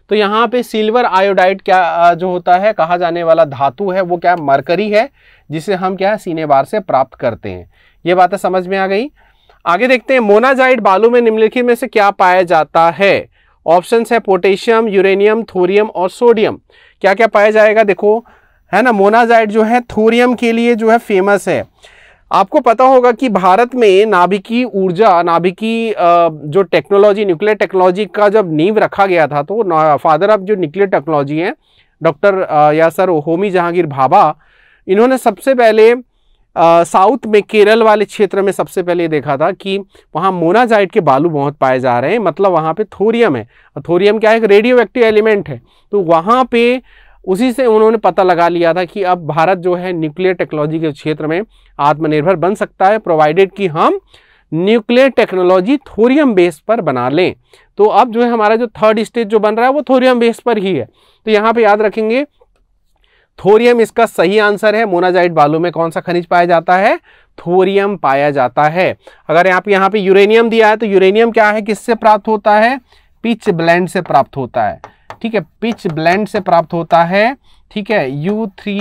तो यहाँ पे सिल्वर आयोडाइड क्या जो होता है कहा जाने वाला धातु है वो क्या मरकरी है जिसे हम क्या है सीने बार से प्राप्त करते हैं ये बातें समझ में आ गई आगे देखते हैं मोनाजाइड बालू में निम्नलिखित में से क्या पाया जाता है ऑप्शन है पोटेशियम यूरेनियम थोरियम और सोडियम क्या क्या पाया जाएगा देखो है ना मोनाजाइट जो है थोरियम के लिए जो है फेमस है आपको पता होगा कि भारत में नाभिकी ऊर्जा नाभिकी जो टेक्नोलॉजी न्यूक्लियर टेक्नोलॉजी का जब नींव रखा गया था तो फादर ऑफ जो न्यूक्लियर टेक्नोलॉजी हैं डॉक्टर या सर होमी जहांगीर भाभा इन्होंने सबसे पहले साउथ में केरल वाले क्षेत्र में सबसे पहले देखा था कि वहाँ मोनाजाइट के बालू बहुत पाए जा रहे हैं मतलब वहाँ पे थोरियम है थोरियम क्या है रेडियो एक्टिव एलिमेंट है तो वहाँ पे उसी से उन्होंने पता लगा लिया था कि अब भारत जो है न्यूक्लियर टेक्नोलॉजी के क्षेत्र में आत्मनिर्भर बन सकता है प्रोवाइडेड कि हम न्यूक्लियर टेक्नोलॉजी थोरियम बेस पर बना लें तो अब जो है हमारा जो थर्ड स्टेज जो बन रहा है वो थोरियम बेस पर ही है तो यहाँ पे याद रखेंगे थोरियम इसका सही आंसर है मोनाजाइट बालू में कौन सा खनिज पाया जाता है थोरियम पाया जाता है अगर यहाँ पे यहाँ पे यूरेनियम दिया है तो यूरेनियम क्या है किससे प्राप्त होता है पिच ब्लैंड से प्राप्त होता है ठीक है पिच ब्लेंड से प्राप्त होता है ठीक है यू थ्री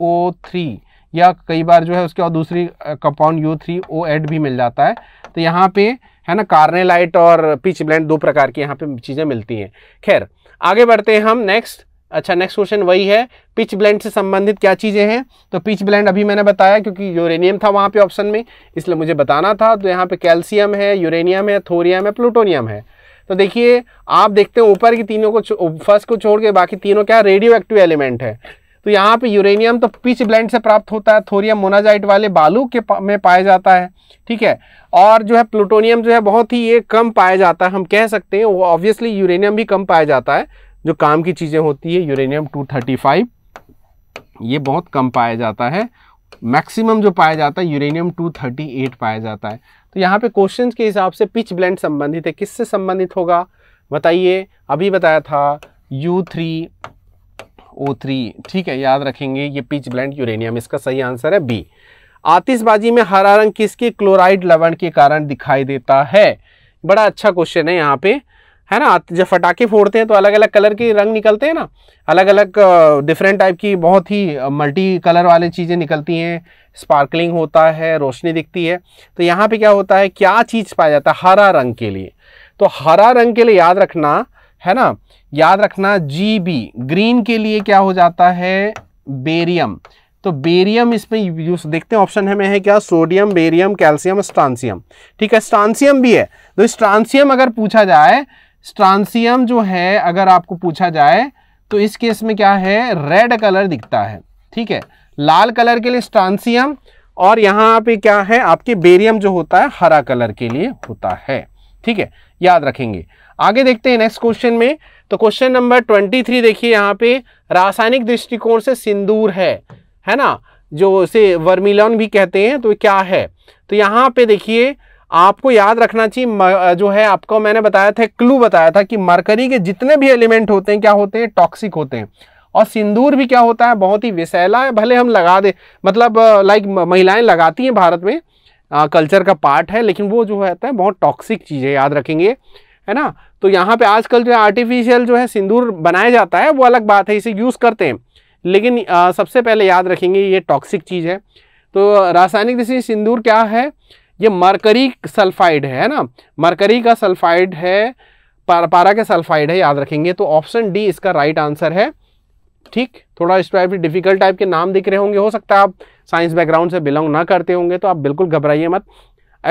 ओ थ्री या कई बार जो है उसके और दूसरी compound U three O eight भी मिल जाता है तो यहाँ पे है ना कार्नेलाइट और पिच ब्लेंड दो प्रकार की यहाँ पे चीज़ें मिलती हैं खैर आगे बढ़ते हैं हम नेक्स्ट अच्छा नेक्स्ट क्वेश्चन वही है पिच ब्लेंड से संबंधित क्या चीज़ें हैं तो पिच ब्लेंड अभी मैंने बताया क्योंकि यूरेनियम था वहाँ पे ऑप्शन में इसलिए मुझे बताना था तो यहाँ पे कैल्शियम है यूरेनियम है थोरियम है प्लूटोनियम है तो देखिए आप देखते हैं ऊपर की तीनों को फर्स्ट को छोड़ के बाकी तीनों क्या रेडियो एक्टिव एलिमेंट है तो यहाँ पे यूरेनियम तो पिच ब्लेंड से प्राप्त होता है थोरियम मोनाजाइट वाले बालू के में पाया जाता है ठीक है और जो है प्लूटोनियम जो है बहुत ही ये कम पाया जाता है हम कह सकते हैं वो ऑब्वियसली यूरेनियम भी कम पाया जाता है जो काम की चीज़ें होती है यूरेनियम 235 ये बहुत कम पाया जाता है मैक्सिमम जो पाया जाता है यूरेनियम 238 पाया जाता है तो यहाँ पे क्वेश्चन के हिसाब से पिच ब्लेंड संबंधित है किससे संबंधित होगा बताइए अभी बताया था यू थ्री ओ थ्री ठीक है याद रखेंगे ये पिच ब्लेंड यूरेनियम इसका सही आंसर है बी आतिशबाजी में हरा रंग किसके क्लोराइड लवण के कारण दिखाई देता है बड़ा अच्छा क्वेश्चन है यहाँ पे है ना जब फटाके फोड़ते हैं तो अलग अलग कलर के रंग निकलते हैं ना अलग अलग डिफरेंट टाइप की बहुत ही मल्टी कलर वाले चीज़ें निकलती हैं स्पार्कलिंग होता है रोशनी दिखती है तो यहाँ पे क्या होता है क्या चीज़ पाया जाता है हरा रंग के लिए तो हरा रंग के लिए याद रखना है ना याद रखना जी बी ग्रीन के लिए क्या हो जाता है बेरियम तो बेरियम इसमें यूज देखते हैं ऑप्शन है में है क्या सोडियम बेरियम कैल्शियम स्ट्रांसियम ठीक है स्ट्रांसियम भी है तो स्ट्रांसियम अगर पूछा जाए स्ट्रांसियम जो है अगर आपको पूछा जाए तो इस केस में क्या है रेड कलर दिखता है ठीक है लाल कलर के लिए स्ट्रांसियम और यहाँ पे क्या है आपके बेरियम जो होता है हरा कलर के लिए होता है ठीक है याद रखेंगे आगे देखते हैं नेक्स्ट क्वेश्चन में तो क्वेश्चन नंबर ट्वेंटी थ्री देखिए यहाँ पे रासायनिक दृष्टिकोण से सिंदूर है है ना जो उसे वर्मिलन भी कहते हैं तो क्या है तो यहाँ पे देखिए आपको याद रखना चाहिए जो है आपको मैंने बताया था क्लू बताया था कि मरकरी के जितने भी एलिमेंट होते हैं क्या होते हैं टॉक्सिक होते हैं और सिंदूर भी क्या होता है बहुत ही विसैला है भले हम लगा दे मतलब लाइक महिलाएं लगाती हैं भारत में आ, कल्चर का पार्ट है लेकिन वो जो है बहुत टॉक्सिक चीज़ है याद रखेंगे है ना तो यहाँ पे आजकल जो है आर्टिफिशियल जो है सिंदूर बनाया जाता है वो अलग बात है इसे यूज़ करते हैं लेकिन आ, सबसे पहले याद रखेंगे ये टॉक्सिक चीज़ है तो रासायनिक जैसे सिंदूर क्या है ये मरकरी सल्फाइड है ना मरकरी का सल्फाइड है पारा पारा के सल्फाइड है याद रखेंगे तो ऑप्शन डी इसका राइट आंसर है ठीक थोड़ा इस टाइप डिफिकल्ट टाइप के नाम दिख रहे होंगे हो सकता है आप साइंस बैकग्राउंड से बिलोंग ना करते होंगे तो आप बिल्कुल घबराइए मत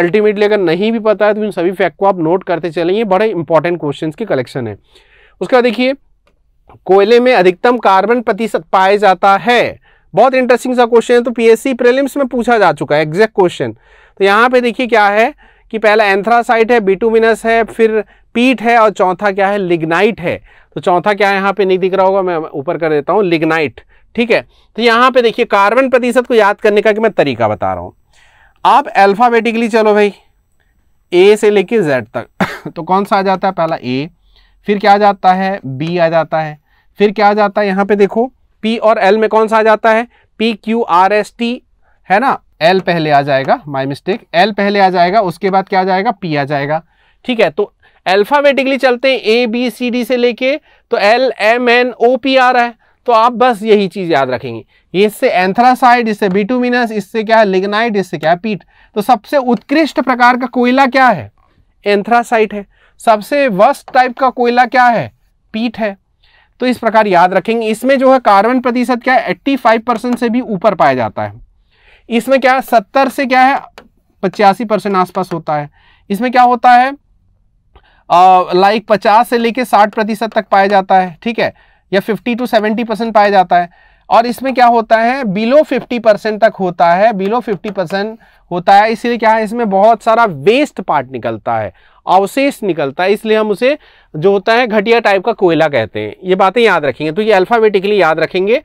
अल्टीमेटली अगर नहीं भी पता है तो इन सभी फैक्ट को आप नोट करते चलेंगे बड़े इंपॉर्टेंट क्वेश्चन की कलेक्शन है उसके बाद देखिए कोयले में अधिकतम कार्बन प्रतिशत पाया जाता है बहुत इंटरेस्टिंग सा क्वेश्चन है तो पीएससी प्रीलिम्स में पूछा जा चुका है एग्जैक्ट क्वेश्चन तो यहाँ पे देखिए क्या है कि पहला एंथ्रासाइट है बिटूमिनस है फिर पीट है और चौथा क्या है लिग्नाइट है तो चौथा क्या है यहाँ पे नहीं दिख रहा होगा मैं ऊपर कर देता हूँ लिग्नाइट ठीक है तो यहाँ पे देखिए कार्बन प्रतिशत को याद करने का कि मैं तरीका बता रहा हूँ आप अल्फ़ाबेटिकली चलो भाई ए से लेके जेड तक [COUGHS] तो कौन सा आ जाता है पहला ए फिर क्या आ जाता है बी आ जाता है फिर क्या आ जाता है यहाँ पे देखो पी और एल में कौन सा आ जाता है P Q R S T है ना एल पहले आ जाएगा माई मिस्टेक एल पहले आ जाएगा उसके बाद क्या आ जाएगा पी आ जाएगा ठीक है तो एल्फाबेटिकली चलते हैं ए बी सी डी से लेके तो L M N O P आ रहा है तो आप बस यही चीज़ याद रखेंगे इससे एंथ्रासाइड इससे बिटूमिनस इससे क्या है लिगनाइट इससे क्या है पीट तो सबसे उत्कृष्ट प्रकार का कोयला क्या है एंथ्रासाइट है सबसे वर्स्ट टाइप का कोयला क्या है पीट है तो इस प्रकार याद रखेंगे इसमें जो है कार्बन प्रतिशत क्या है एट्टी फाइव परसेंट से भी ऊपर पाया जाता है इसमें क्या है सत्तर से क्या है पचासी परसेंट आसपास होता है इसमें क्या होता है लाइक पचास से लेके साठ प्रतिशत तक पाया जाता है ठीक है या फिफ्टी टू सेवेंटी परसेंट पाया जाता है और इसमें क्या होता है बिलो फिफ्टी परसेंट तक होता है बिलो फिफ्टी परसेंट होता है इसलिए क्या है इसमें बहुत सारा वेस्ट पार्ट निकलता है अवशेष निकलता है इसलिए हम उसे जो होता है घटिया टाइप का कोयला कहते हैं ये बातें याद रखेंगे तो ये अल्फ़ाबेटिकली याद रखेंगे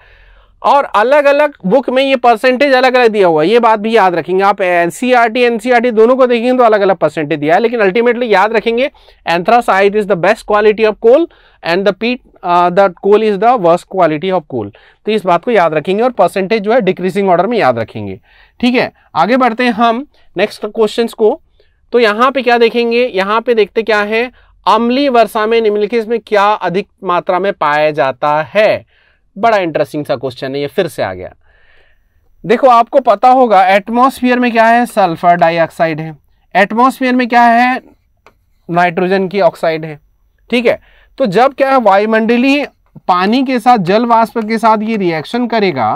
और अलग अलग बुक में ये परसेंटेज अलग अलग दिया हुआ है ये बात भी याद रखेंगे आप N C R T N C R T दोनों को देखेंगे तो अलग अलग परसेंटेज दिया है लेकिन अल्टीमेटली याद रखेंगे anthracite is the best quality of coal and the peat the coal is the worst quality of coal तो इस बात को याद रखेंगे और परसेंटेज जो है डिक्रीजिंग ऑर्डर में याद रखेंगे ठीक है आगे बढ़ते हैं हम नेक्स्ट क्वेश्चन को तो यहाँ पे क्या देखेंगे यहाँ पे देखते क्या है अम्ली वर्षा में निम्नलिखित में क्या अधिक मात्रा में पाया जाता है बड़ा इंटरेस्टिंग सा क्वेश्चन है ये फिर से आ गया देखो आपको पता होगा एटमॉस्फेयर में क्या है सल्फर डाइऑक्साइड है एटमॉस्फेयर में क्या है नाइट्रोजन की ऑक्साइड है ठीक है तो जब क्या है वायुमंडली पानी के साथ जल वाष्प के साथ ये रिएक्शन करेगा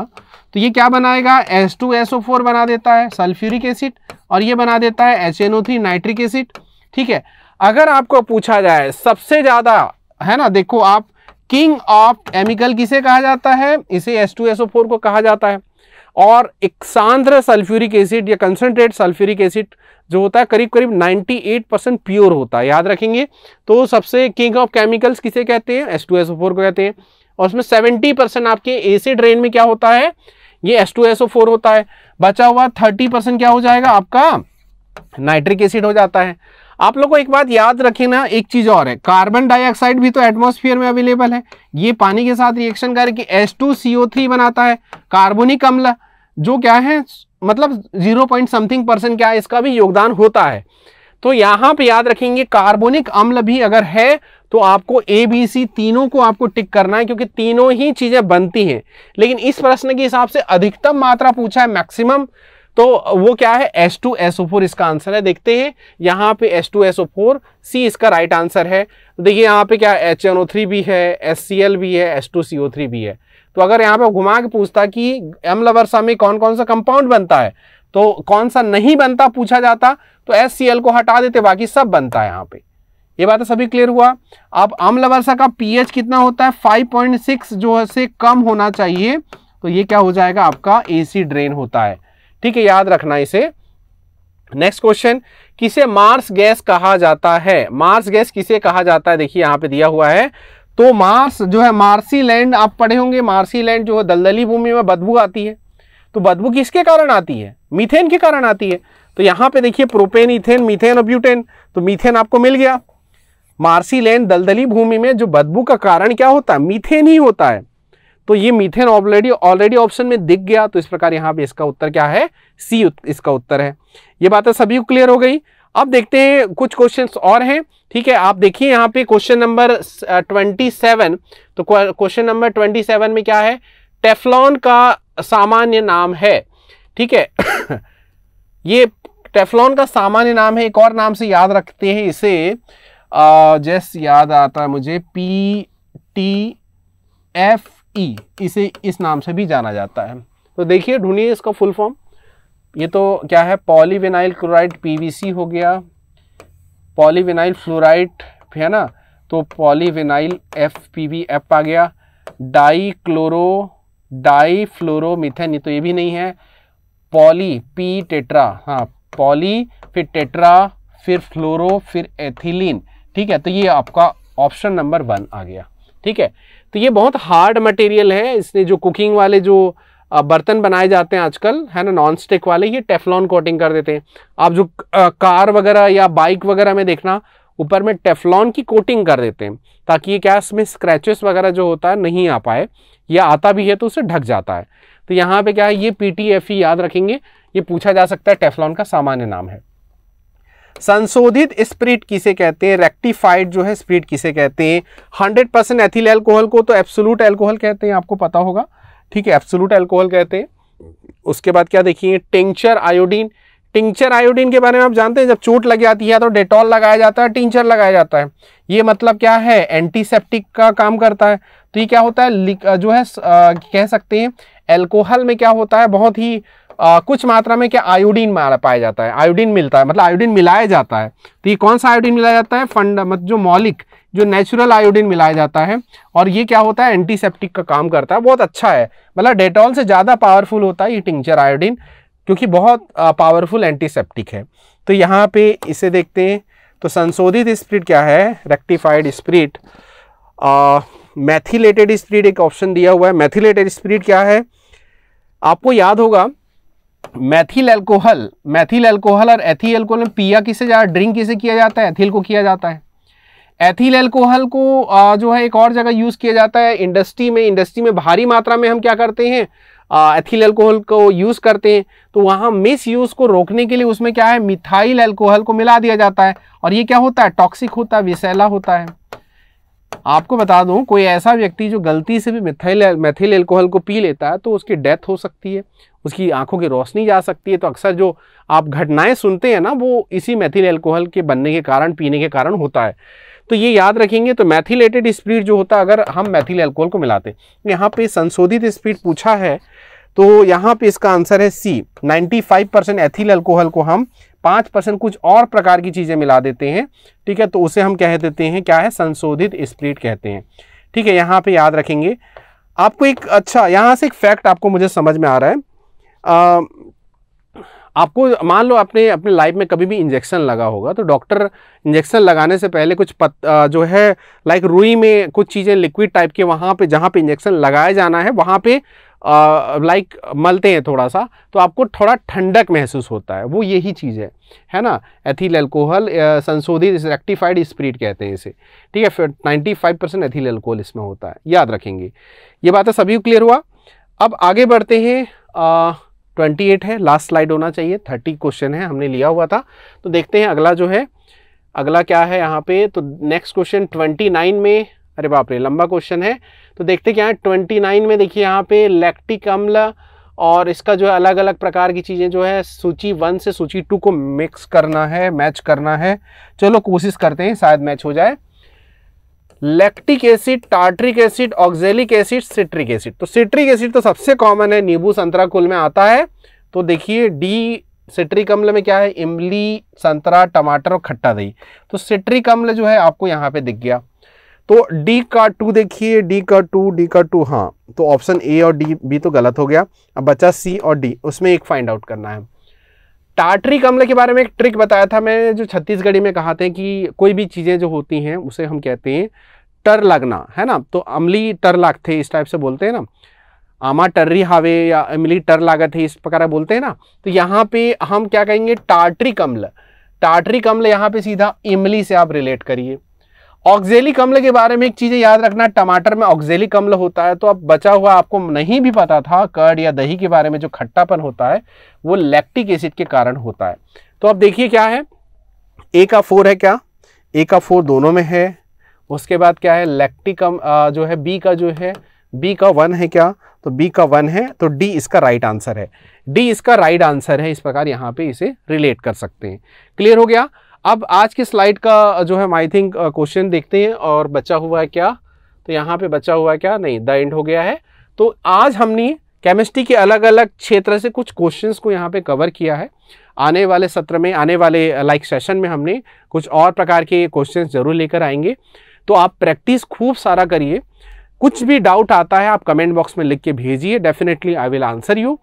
तो ये क्या बनाएगा H2SO4 बना देता है सल्फ्यूरिक एसिड और ये बना देता है HNO3 नाइट्रिक एसिड ठीक है अगर आपको पूछा जाए सबसे ज़्यादा है ना देखो आप किंग ऑफ एमिकल किसे कहा जाता है इसे H2SO4 को कहा जाता है और एक सांद्र सल्फ्यूरिक एसिड या कंसनट्रेट सल्फ्यूरिक एसिड जो होता है करीब करीब 98 परसेंट प्योर होता है याद रखेंगे तो सबसे किंग ऑफ केमिकल्स किसे कहते हैं H2SO4 को कहते हैं और उसमें 70 परसेंट आपके एसिड रेन में क्या होता है ये H2SO4 होता है बचा हुआ 30 परसेंट क्या हो जाएगा आपका नाइट्रिक एसिड हो जाता है आप लोग को एक बात याद ना एक चीज और है कार्बन डाइऑक्साइड भी तो एटमॉस्फेयर में अवेलेबल है ये पानी के साथ रिएक्शन करके एस टू थ्री बनाता है कार्बोनिक अम्ल जो क्या है मतलब जीरो पॉइंट समथिंग परसेंट क्या है इसका भी योगदान होता है तो यहां पे याद रखेंगे कार्बोनिक अम्ल भी अगर है तो आपको ए बी सी तीनों को आपको टिक करना है क्योंकि तीनों ही चीज़ें बनती हैं लेकिन इस प्रश्न के हिसाब से अधिकतम मात्रा पूछा है मैक्सिमम तो वो क्या है S S two O four इसका आंसर है देखते हैं यहाँ पे S S two O four C इसका राइट आंसर है देखिए यहाँ पे क्या एच एन ओ थ्री भी है एस सी एल भी है S two C O three भी है तो अगर यहाँ पे घुमा के पूछता कि एम लवरसा में कौन कौन सा कंपाउंड बनता है तो कौन सा नहीं बनता पूछा जाता तो एस सी एल को हटा देते बाकी सब बनता है यहाँ पे ये बात तो सभी क्लियर हुआ अब अम्ल लवरसा का पीएच कितना होता है 5.6 जो है से कम होना चाहिए तो ये क्या हो जाएगा आपका एसी ड्रेन होता है ठीक है याद रखना इसे नेक्स्ट क्वेश्चन किसे मार्स गैस कहा जाता है मार्स गैस किसे कहा जाता है देखिए यहां पे दिया हुआ है तो मार्स जो है मार्सी लैंड आप पढ़े होंगे मार्सी लैंड जो है दलदली भूमि में बदबू आती है तो बदबू किसके कारण आती है मीथेन के कारण आती है तो यहां पे देखिए प्रोपेन इथेन मीथेन और ब्यूटेन तो मीथेन आपको मिल गया मार्सी लैंड दलदली भूमि में जो बदबू का कारण क्या होता है मीथेन ही होता है तो ये मीथेन ऑलरेडी ऑलरेडी ऑप्शन में दिख गया तो इस प्रकार यहाँ पे इसका उत्तर क्या है सी इसका उत्तर है ये बातें तो सभी को क्लियर हो गई अब देखते हैं कुछ क्वेश्चंस और हैं ठीक है आप देखिए यहाँ पे क्वेश्चन नंबर ट्वेंटी सेवन तो क्वेश्चन नंबर ट्वेंटी सेवन में क्या है टेफलॉन का सामान्य नाम है ठीक है [COUGHS] ये टेफलॉन का सामान्य नाम है एक और नाम से याद रखते हैं इसे जैस याद आता है मुझे P T F E e, इसे इस नाम से भी जाना जाता है तो देखिए ढूंढिए इसका फुल फॉर्म ये तो क्या है पॉलीविनाइल क्लोराइड पीवीसी हो गया पॉलीविनाइल फ्लोराइड है ना तो polyvinyl F P V F आ गया डाई क्लोरो डाई मिथेन तो ये भी नहीं है पॉली पी टेट्रा हाँ पॉली फिर टेट्रा फिर फ्लोरो फिर एथिलीन ठीक है तो ये आपका ऑप्शन नंबर वन आ गया ठीक है तो ये बहुत हार्ड मटेरियल है इसने जो कुकिंग वाले जो बर्तन बनाए जाते हैं आजकल है ना नॉन स्टिक वाले ये टेफलॉन कोटिंग कर देते हैं आप जो कार वगैरह या बाइक वगैरह में देखना ऊपर में टेफलॉन की कोटिंग कर देते हैं ताकि ये क्या इसमें स्क्रैचेस वगैरह जो होता है नहीं आ पाए या आता भी है तो उसे ढक जाता है तो यहाँ पे क्या है ये पी e याद रखेंगे ये पूछा जा सकता है टेफलॉन का सामान्य नाम है संशोधित स्प्रिट किसे कहते हैं रेक्टिफाइड जो है स्प्रिट किसे कहते हैं हंड्रेड परसेंट एथिल एल्कोहल को तो एब्सोलूट एल्कोहल कहते हैं आपको पता होगा ठीक है एब्सोलूट एल्कोहल कहते हैं उसके बाद क्या देखिए टिंचर आयोडीन टिंचर आयोडीन के बारे में आप जानते हैं जब चोट लग जाती है तो डेटॉल लगाया जाता है टिंचर लगाया जाता है ये मतलब क्या है एंटीसेप्टिक का काम करता है तो ये क्या होता है जो है कह सकते हैं एल्कोहल में क्या होता है बहुत ही आ, कुछ मात्रा में क्या आयोडीन पाया जाता है आयोडीन मिलता है मतलब आयोडीन मिलाया जाता है तो ये कौन सा आयोडीन मिलाया जाता है फंड मतलब जो मौलिक जो नेचुरल आयोडीन मिलाया जाता है और ये क्या होता है एंटीसेप्टिक का काम करता है बहुत अच्छा है मतलब डेटॉल से ज़्यादा पावरफुल होता है ये टिंचर आयोडीन क्योंकि बहुत पावरफुल एंटीसेप्टिक है तो यहाँ पे इसे देखते हैं तो संशोधित स्प्रिट क्या है रेक्टिफाइड स्प्रिट मैथिलेटेड स्प्रिट एक ऑप्शन दिया हुआ है मैथिलेटेड स्प्रिट क्या है आपको याद होगा मैथिल एल्कोहल मैथिल एल्कोहल और एथिल एल्कोहल में पिया किसे जा ड्रिंक किसे किया जाता है एथिल को किया जाता है एथिल एल्कोहल को जो है एक और जगह यूज़ किया जाता है इंडस्ट्री में इंडस्ट्री में भारी मात्रा में हम क्या करते हैं एथिल एल्कोहल को यूज़ करते हैं तो वहाँ मिस यूज़ को रोकने के लिए उसमें क्या है मिथाइल एल्कोहल को मिला दिया जाता है और ये क्या होता है टॉक्सिक होता है विषैला होता है आपको बता दूं कोई ऐसा व्यक्ति जो गलती से भी मिथाइल मैथिल एल्कोहल को पी लेता है तो उसकी डेथ हो सकती है उसकी आंखों की रोशनी जा सकती है तो अक्सर जो आप घटनाएं सुनते हैं ना वो इसी मैथिल एल्कोहल के बनने के कारण पीने के कारण होता है तो ये याद रखेंगे तो मैथिलेटेड स्पीड जो होता है अगर हम मैथिल एल्कोहल को मिलाते तो यहाँ पे संशोधित स्पीड पूछा है तो यहाँ पे इसका आंसर है सी 95 परसेंट एथिल एल्कोहल को हम 5 परसेंट कुछ और प्रकार की चीज़ें मिला देते हैं ठीक है तो उसे हम कह देते हैं क्या है संशोधित स्प्रीट कहते हैं ठीक है यहाँ पे याद रखेंगे आपको एक अच्छा यहाँ से एक फैक्ट आपको मुझे समझ में आ रहा है आपको मान लो आपने अपने लाइफ में कभी भी इंजेक्शन लगा होगा तो डॉक्टर इंजेक्शन लगाने से पहले कुछ पत, जो है लाइक रुई में कुछ चीज़ें लिक्विड टाइप के वहाँ पे जहाँ पे इंजेक्शन लगाया जाना है वहाँ पे लाइक मलते हैं थोड़ा सा तो आपको थोड़ा ठंडक महसूस होता है वो यही चीज़ है है ना एथिल एल्कोहल संशोधित रेक्टिफाइड स्प्रिट कहते हैं इसे ठीक है फिर ninety five percent ethyl alcohol इसमें होता है याद रखेंगे ये बात तो सभी को क्लियर हुआ अब आगे बढ़ते हैं 28 है लास्ट स्लाइड होना चाहिए 30 क्वेश्चन है हमने लिया हुआ था तो देखते हैं अगला जो है अगला क्या है यहाँ पे तो नेक्स्ट क्वेश्चन 29 में अरे बाप रे लंबा क्वेश्चन है तो देखते क्या है नाइन में देखिए यहाँ पे लैक्टिक अम्ल और इसका जो है अलग अलग प्रकार की चीज़ें जो है सूची वन से सूची टू को मिक्स करना है मैच करना है चलो कोशिश करते हैं शायद मैच हो जाए lactic acid tartaric acid oxalic acid citric acid तो सिट्रिक एसिड तो सबसे कॉमन है नींबू संतरा कुल में आता है तो देखिए डी सिट्रिक अम्ल में क्या है इमली संतरा टमाटर और खट्टा दही तो सिट्रिक अम्ल जो है आपको यहाँ पे दिख गया तो डी का टू देखिए डी का टू डी का टू हाँ तो ऑप्शन ए और डी बी तो गलत हो गया अब बचा सी और डी उसमें एक फाइंड आउट करना है टाटरिक अम्ल के बारे में एक ट्रिक बताया था मैंने जो छत्तीसगढ़ी में कहा था कि कोई भी चीज़ें जो होती हैं उसे हम कहते हैं टर लगना है ना तो अमली टर लागते इस टाइप से बोलते हैं ना आमा टर्री हावे या अमली टर लागत थे इस प्रकार बोलते हैं ना तो यहाँ पे हम क्या कहेंगे टाटरिक अम्ल टाटरिक अम्ल यहाँ पे सीधा इमली से आप रिलेट करिए ऑक्जेलिक अम्ल के बारे में एक चीज़ें याद रखना टमाटर में ऑक्जेलिक अम्ल होता है तो अब बचा हुआ आपको नहीं भी पता था कर्ड या दही के बारे में जो खट्टापन होता है वो लैक्टिक एसिड के कारण होता है तो अब देखिए क्या है ए का फोर है क्या ए का फोर दोनों में है उसके बाद क्या है लैक्टिक जो है बी का जो है बी का वन है क्या तो बी का वन है तो डी इसका राइट आंसर है डी इसका राइट आंसर है इस प्रकार यहाँ पे इसे रिलेट कर सकते हैं क्लियर हो गया अब आज के स्लाइड का जो है आई थिंक क्वेश्चन देखते हैं और बचा हुआ है क्या तो यहाँ पे बचा हुआ है क्या नहीं द एंड हो गया है तो आज हमने केमिस्ट्री के अलग अलग क्षेत्र से कुछ क्वेश्चंस को यहाँ पे कवर किया है आने वाले सत्र में आने वाले लाइक सेशन में हमने कुछ और प्रकार के क्वेश्चन जरूर लेकर आएंगे तो आप प्रैक्टिस खूब सारा करिए कुछ भी डाउट आता है आप कमेंट बॉक्स में लिख के भेजिए definitely I will answer you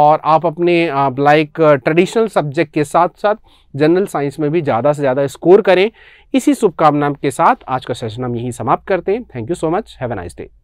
और आप अपने लाइक ट्रेडिशनल सब्जेक्ट के साथ साथ जनरल साइंस में भी ज़्यादा से ज़्यादा स्कोर करें इसी शुभकामना के साथ आज का सेशन हम यहीं समाप्त करते हैं thank you so much have a nice day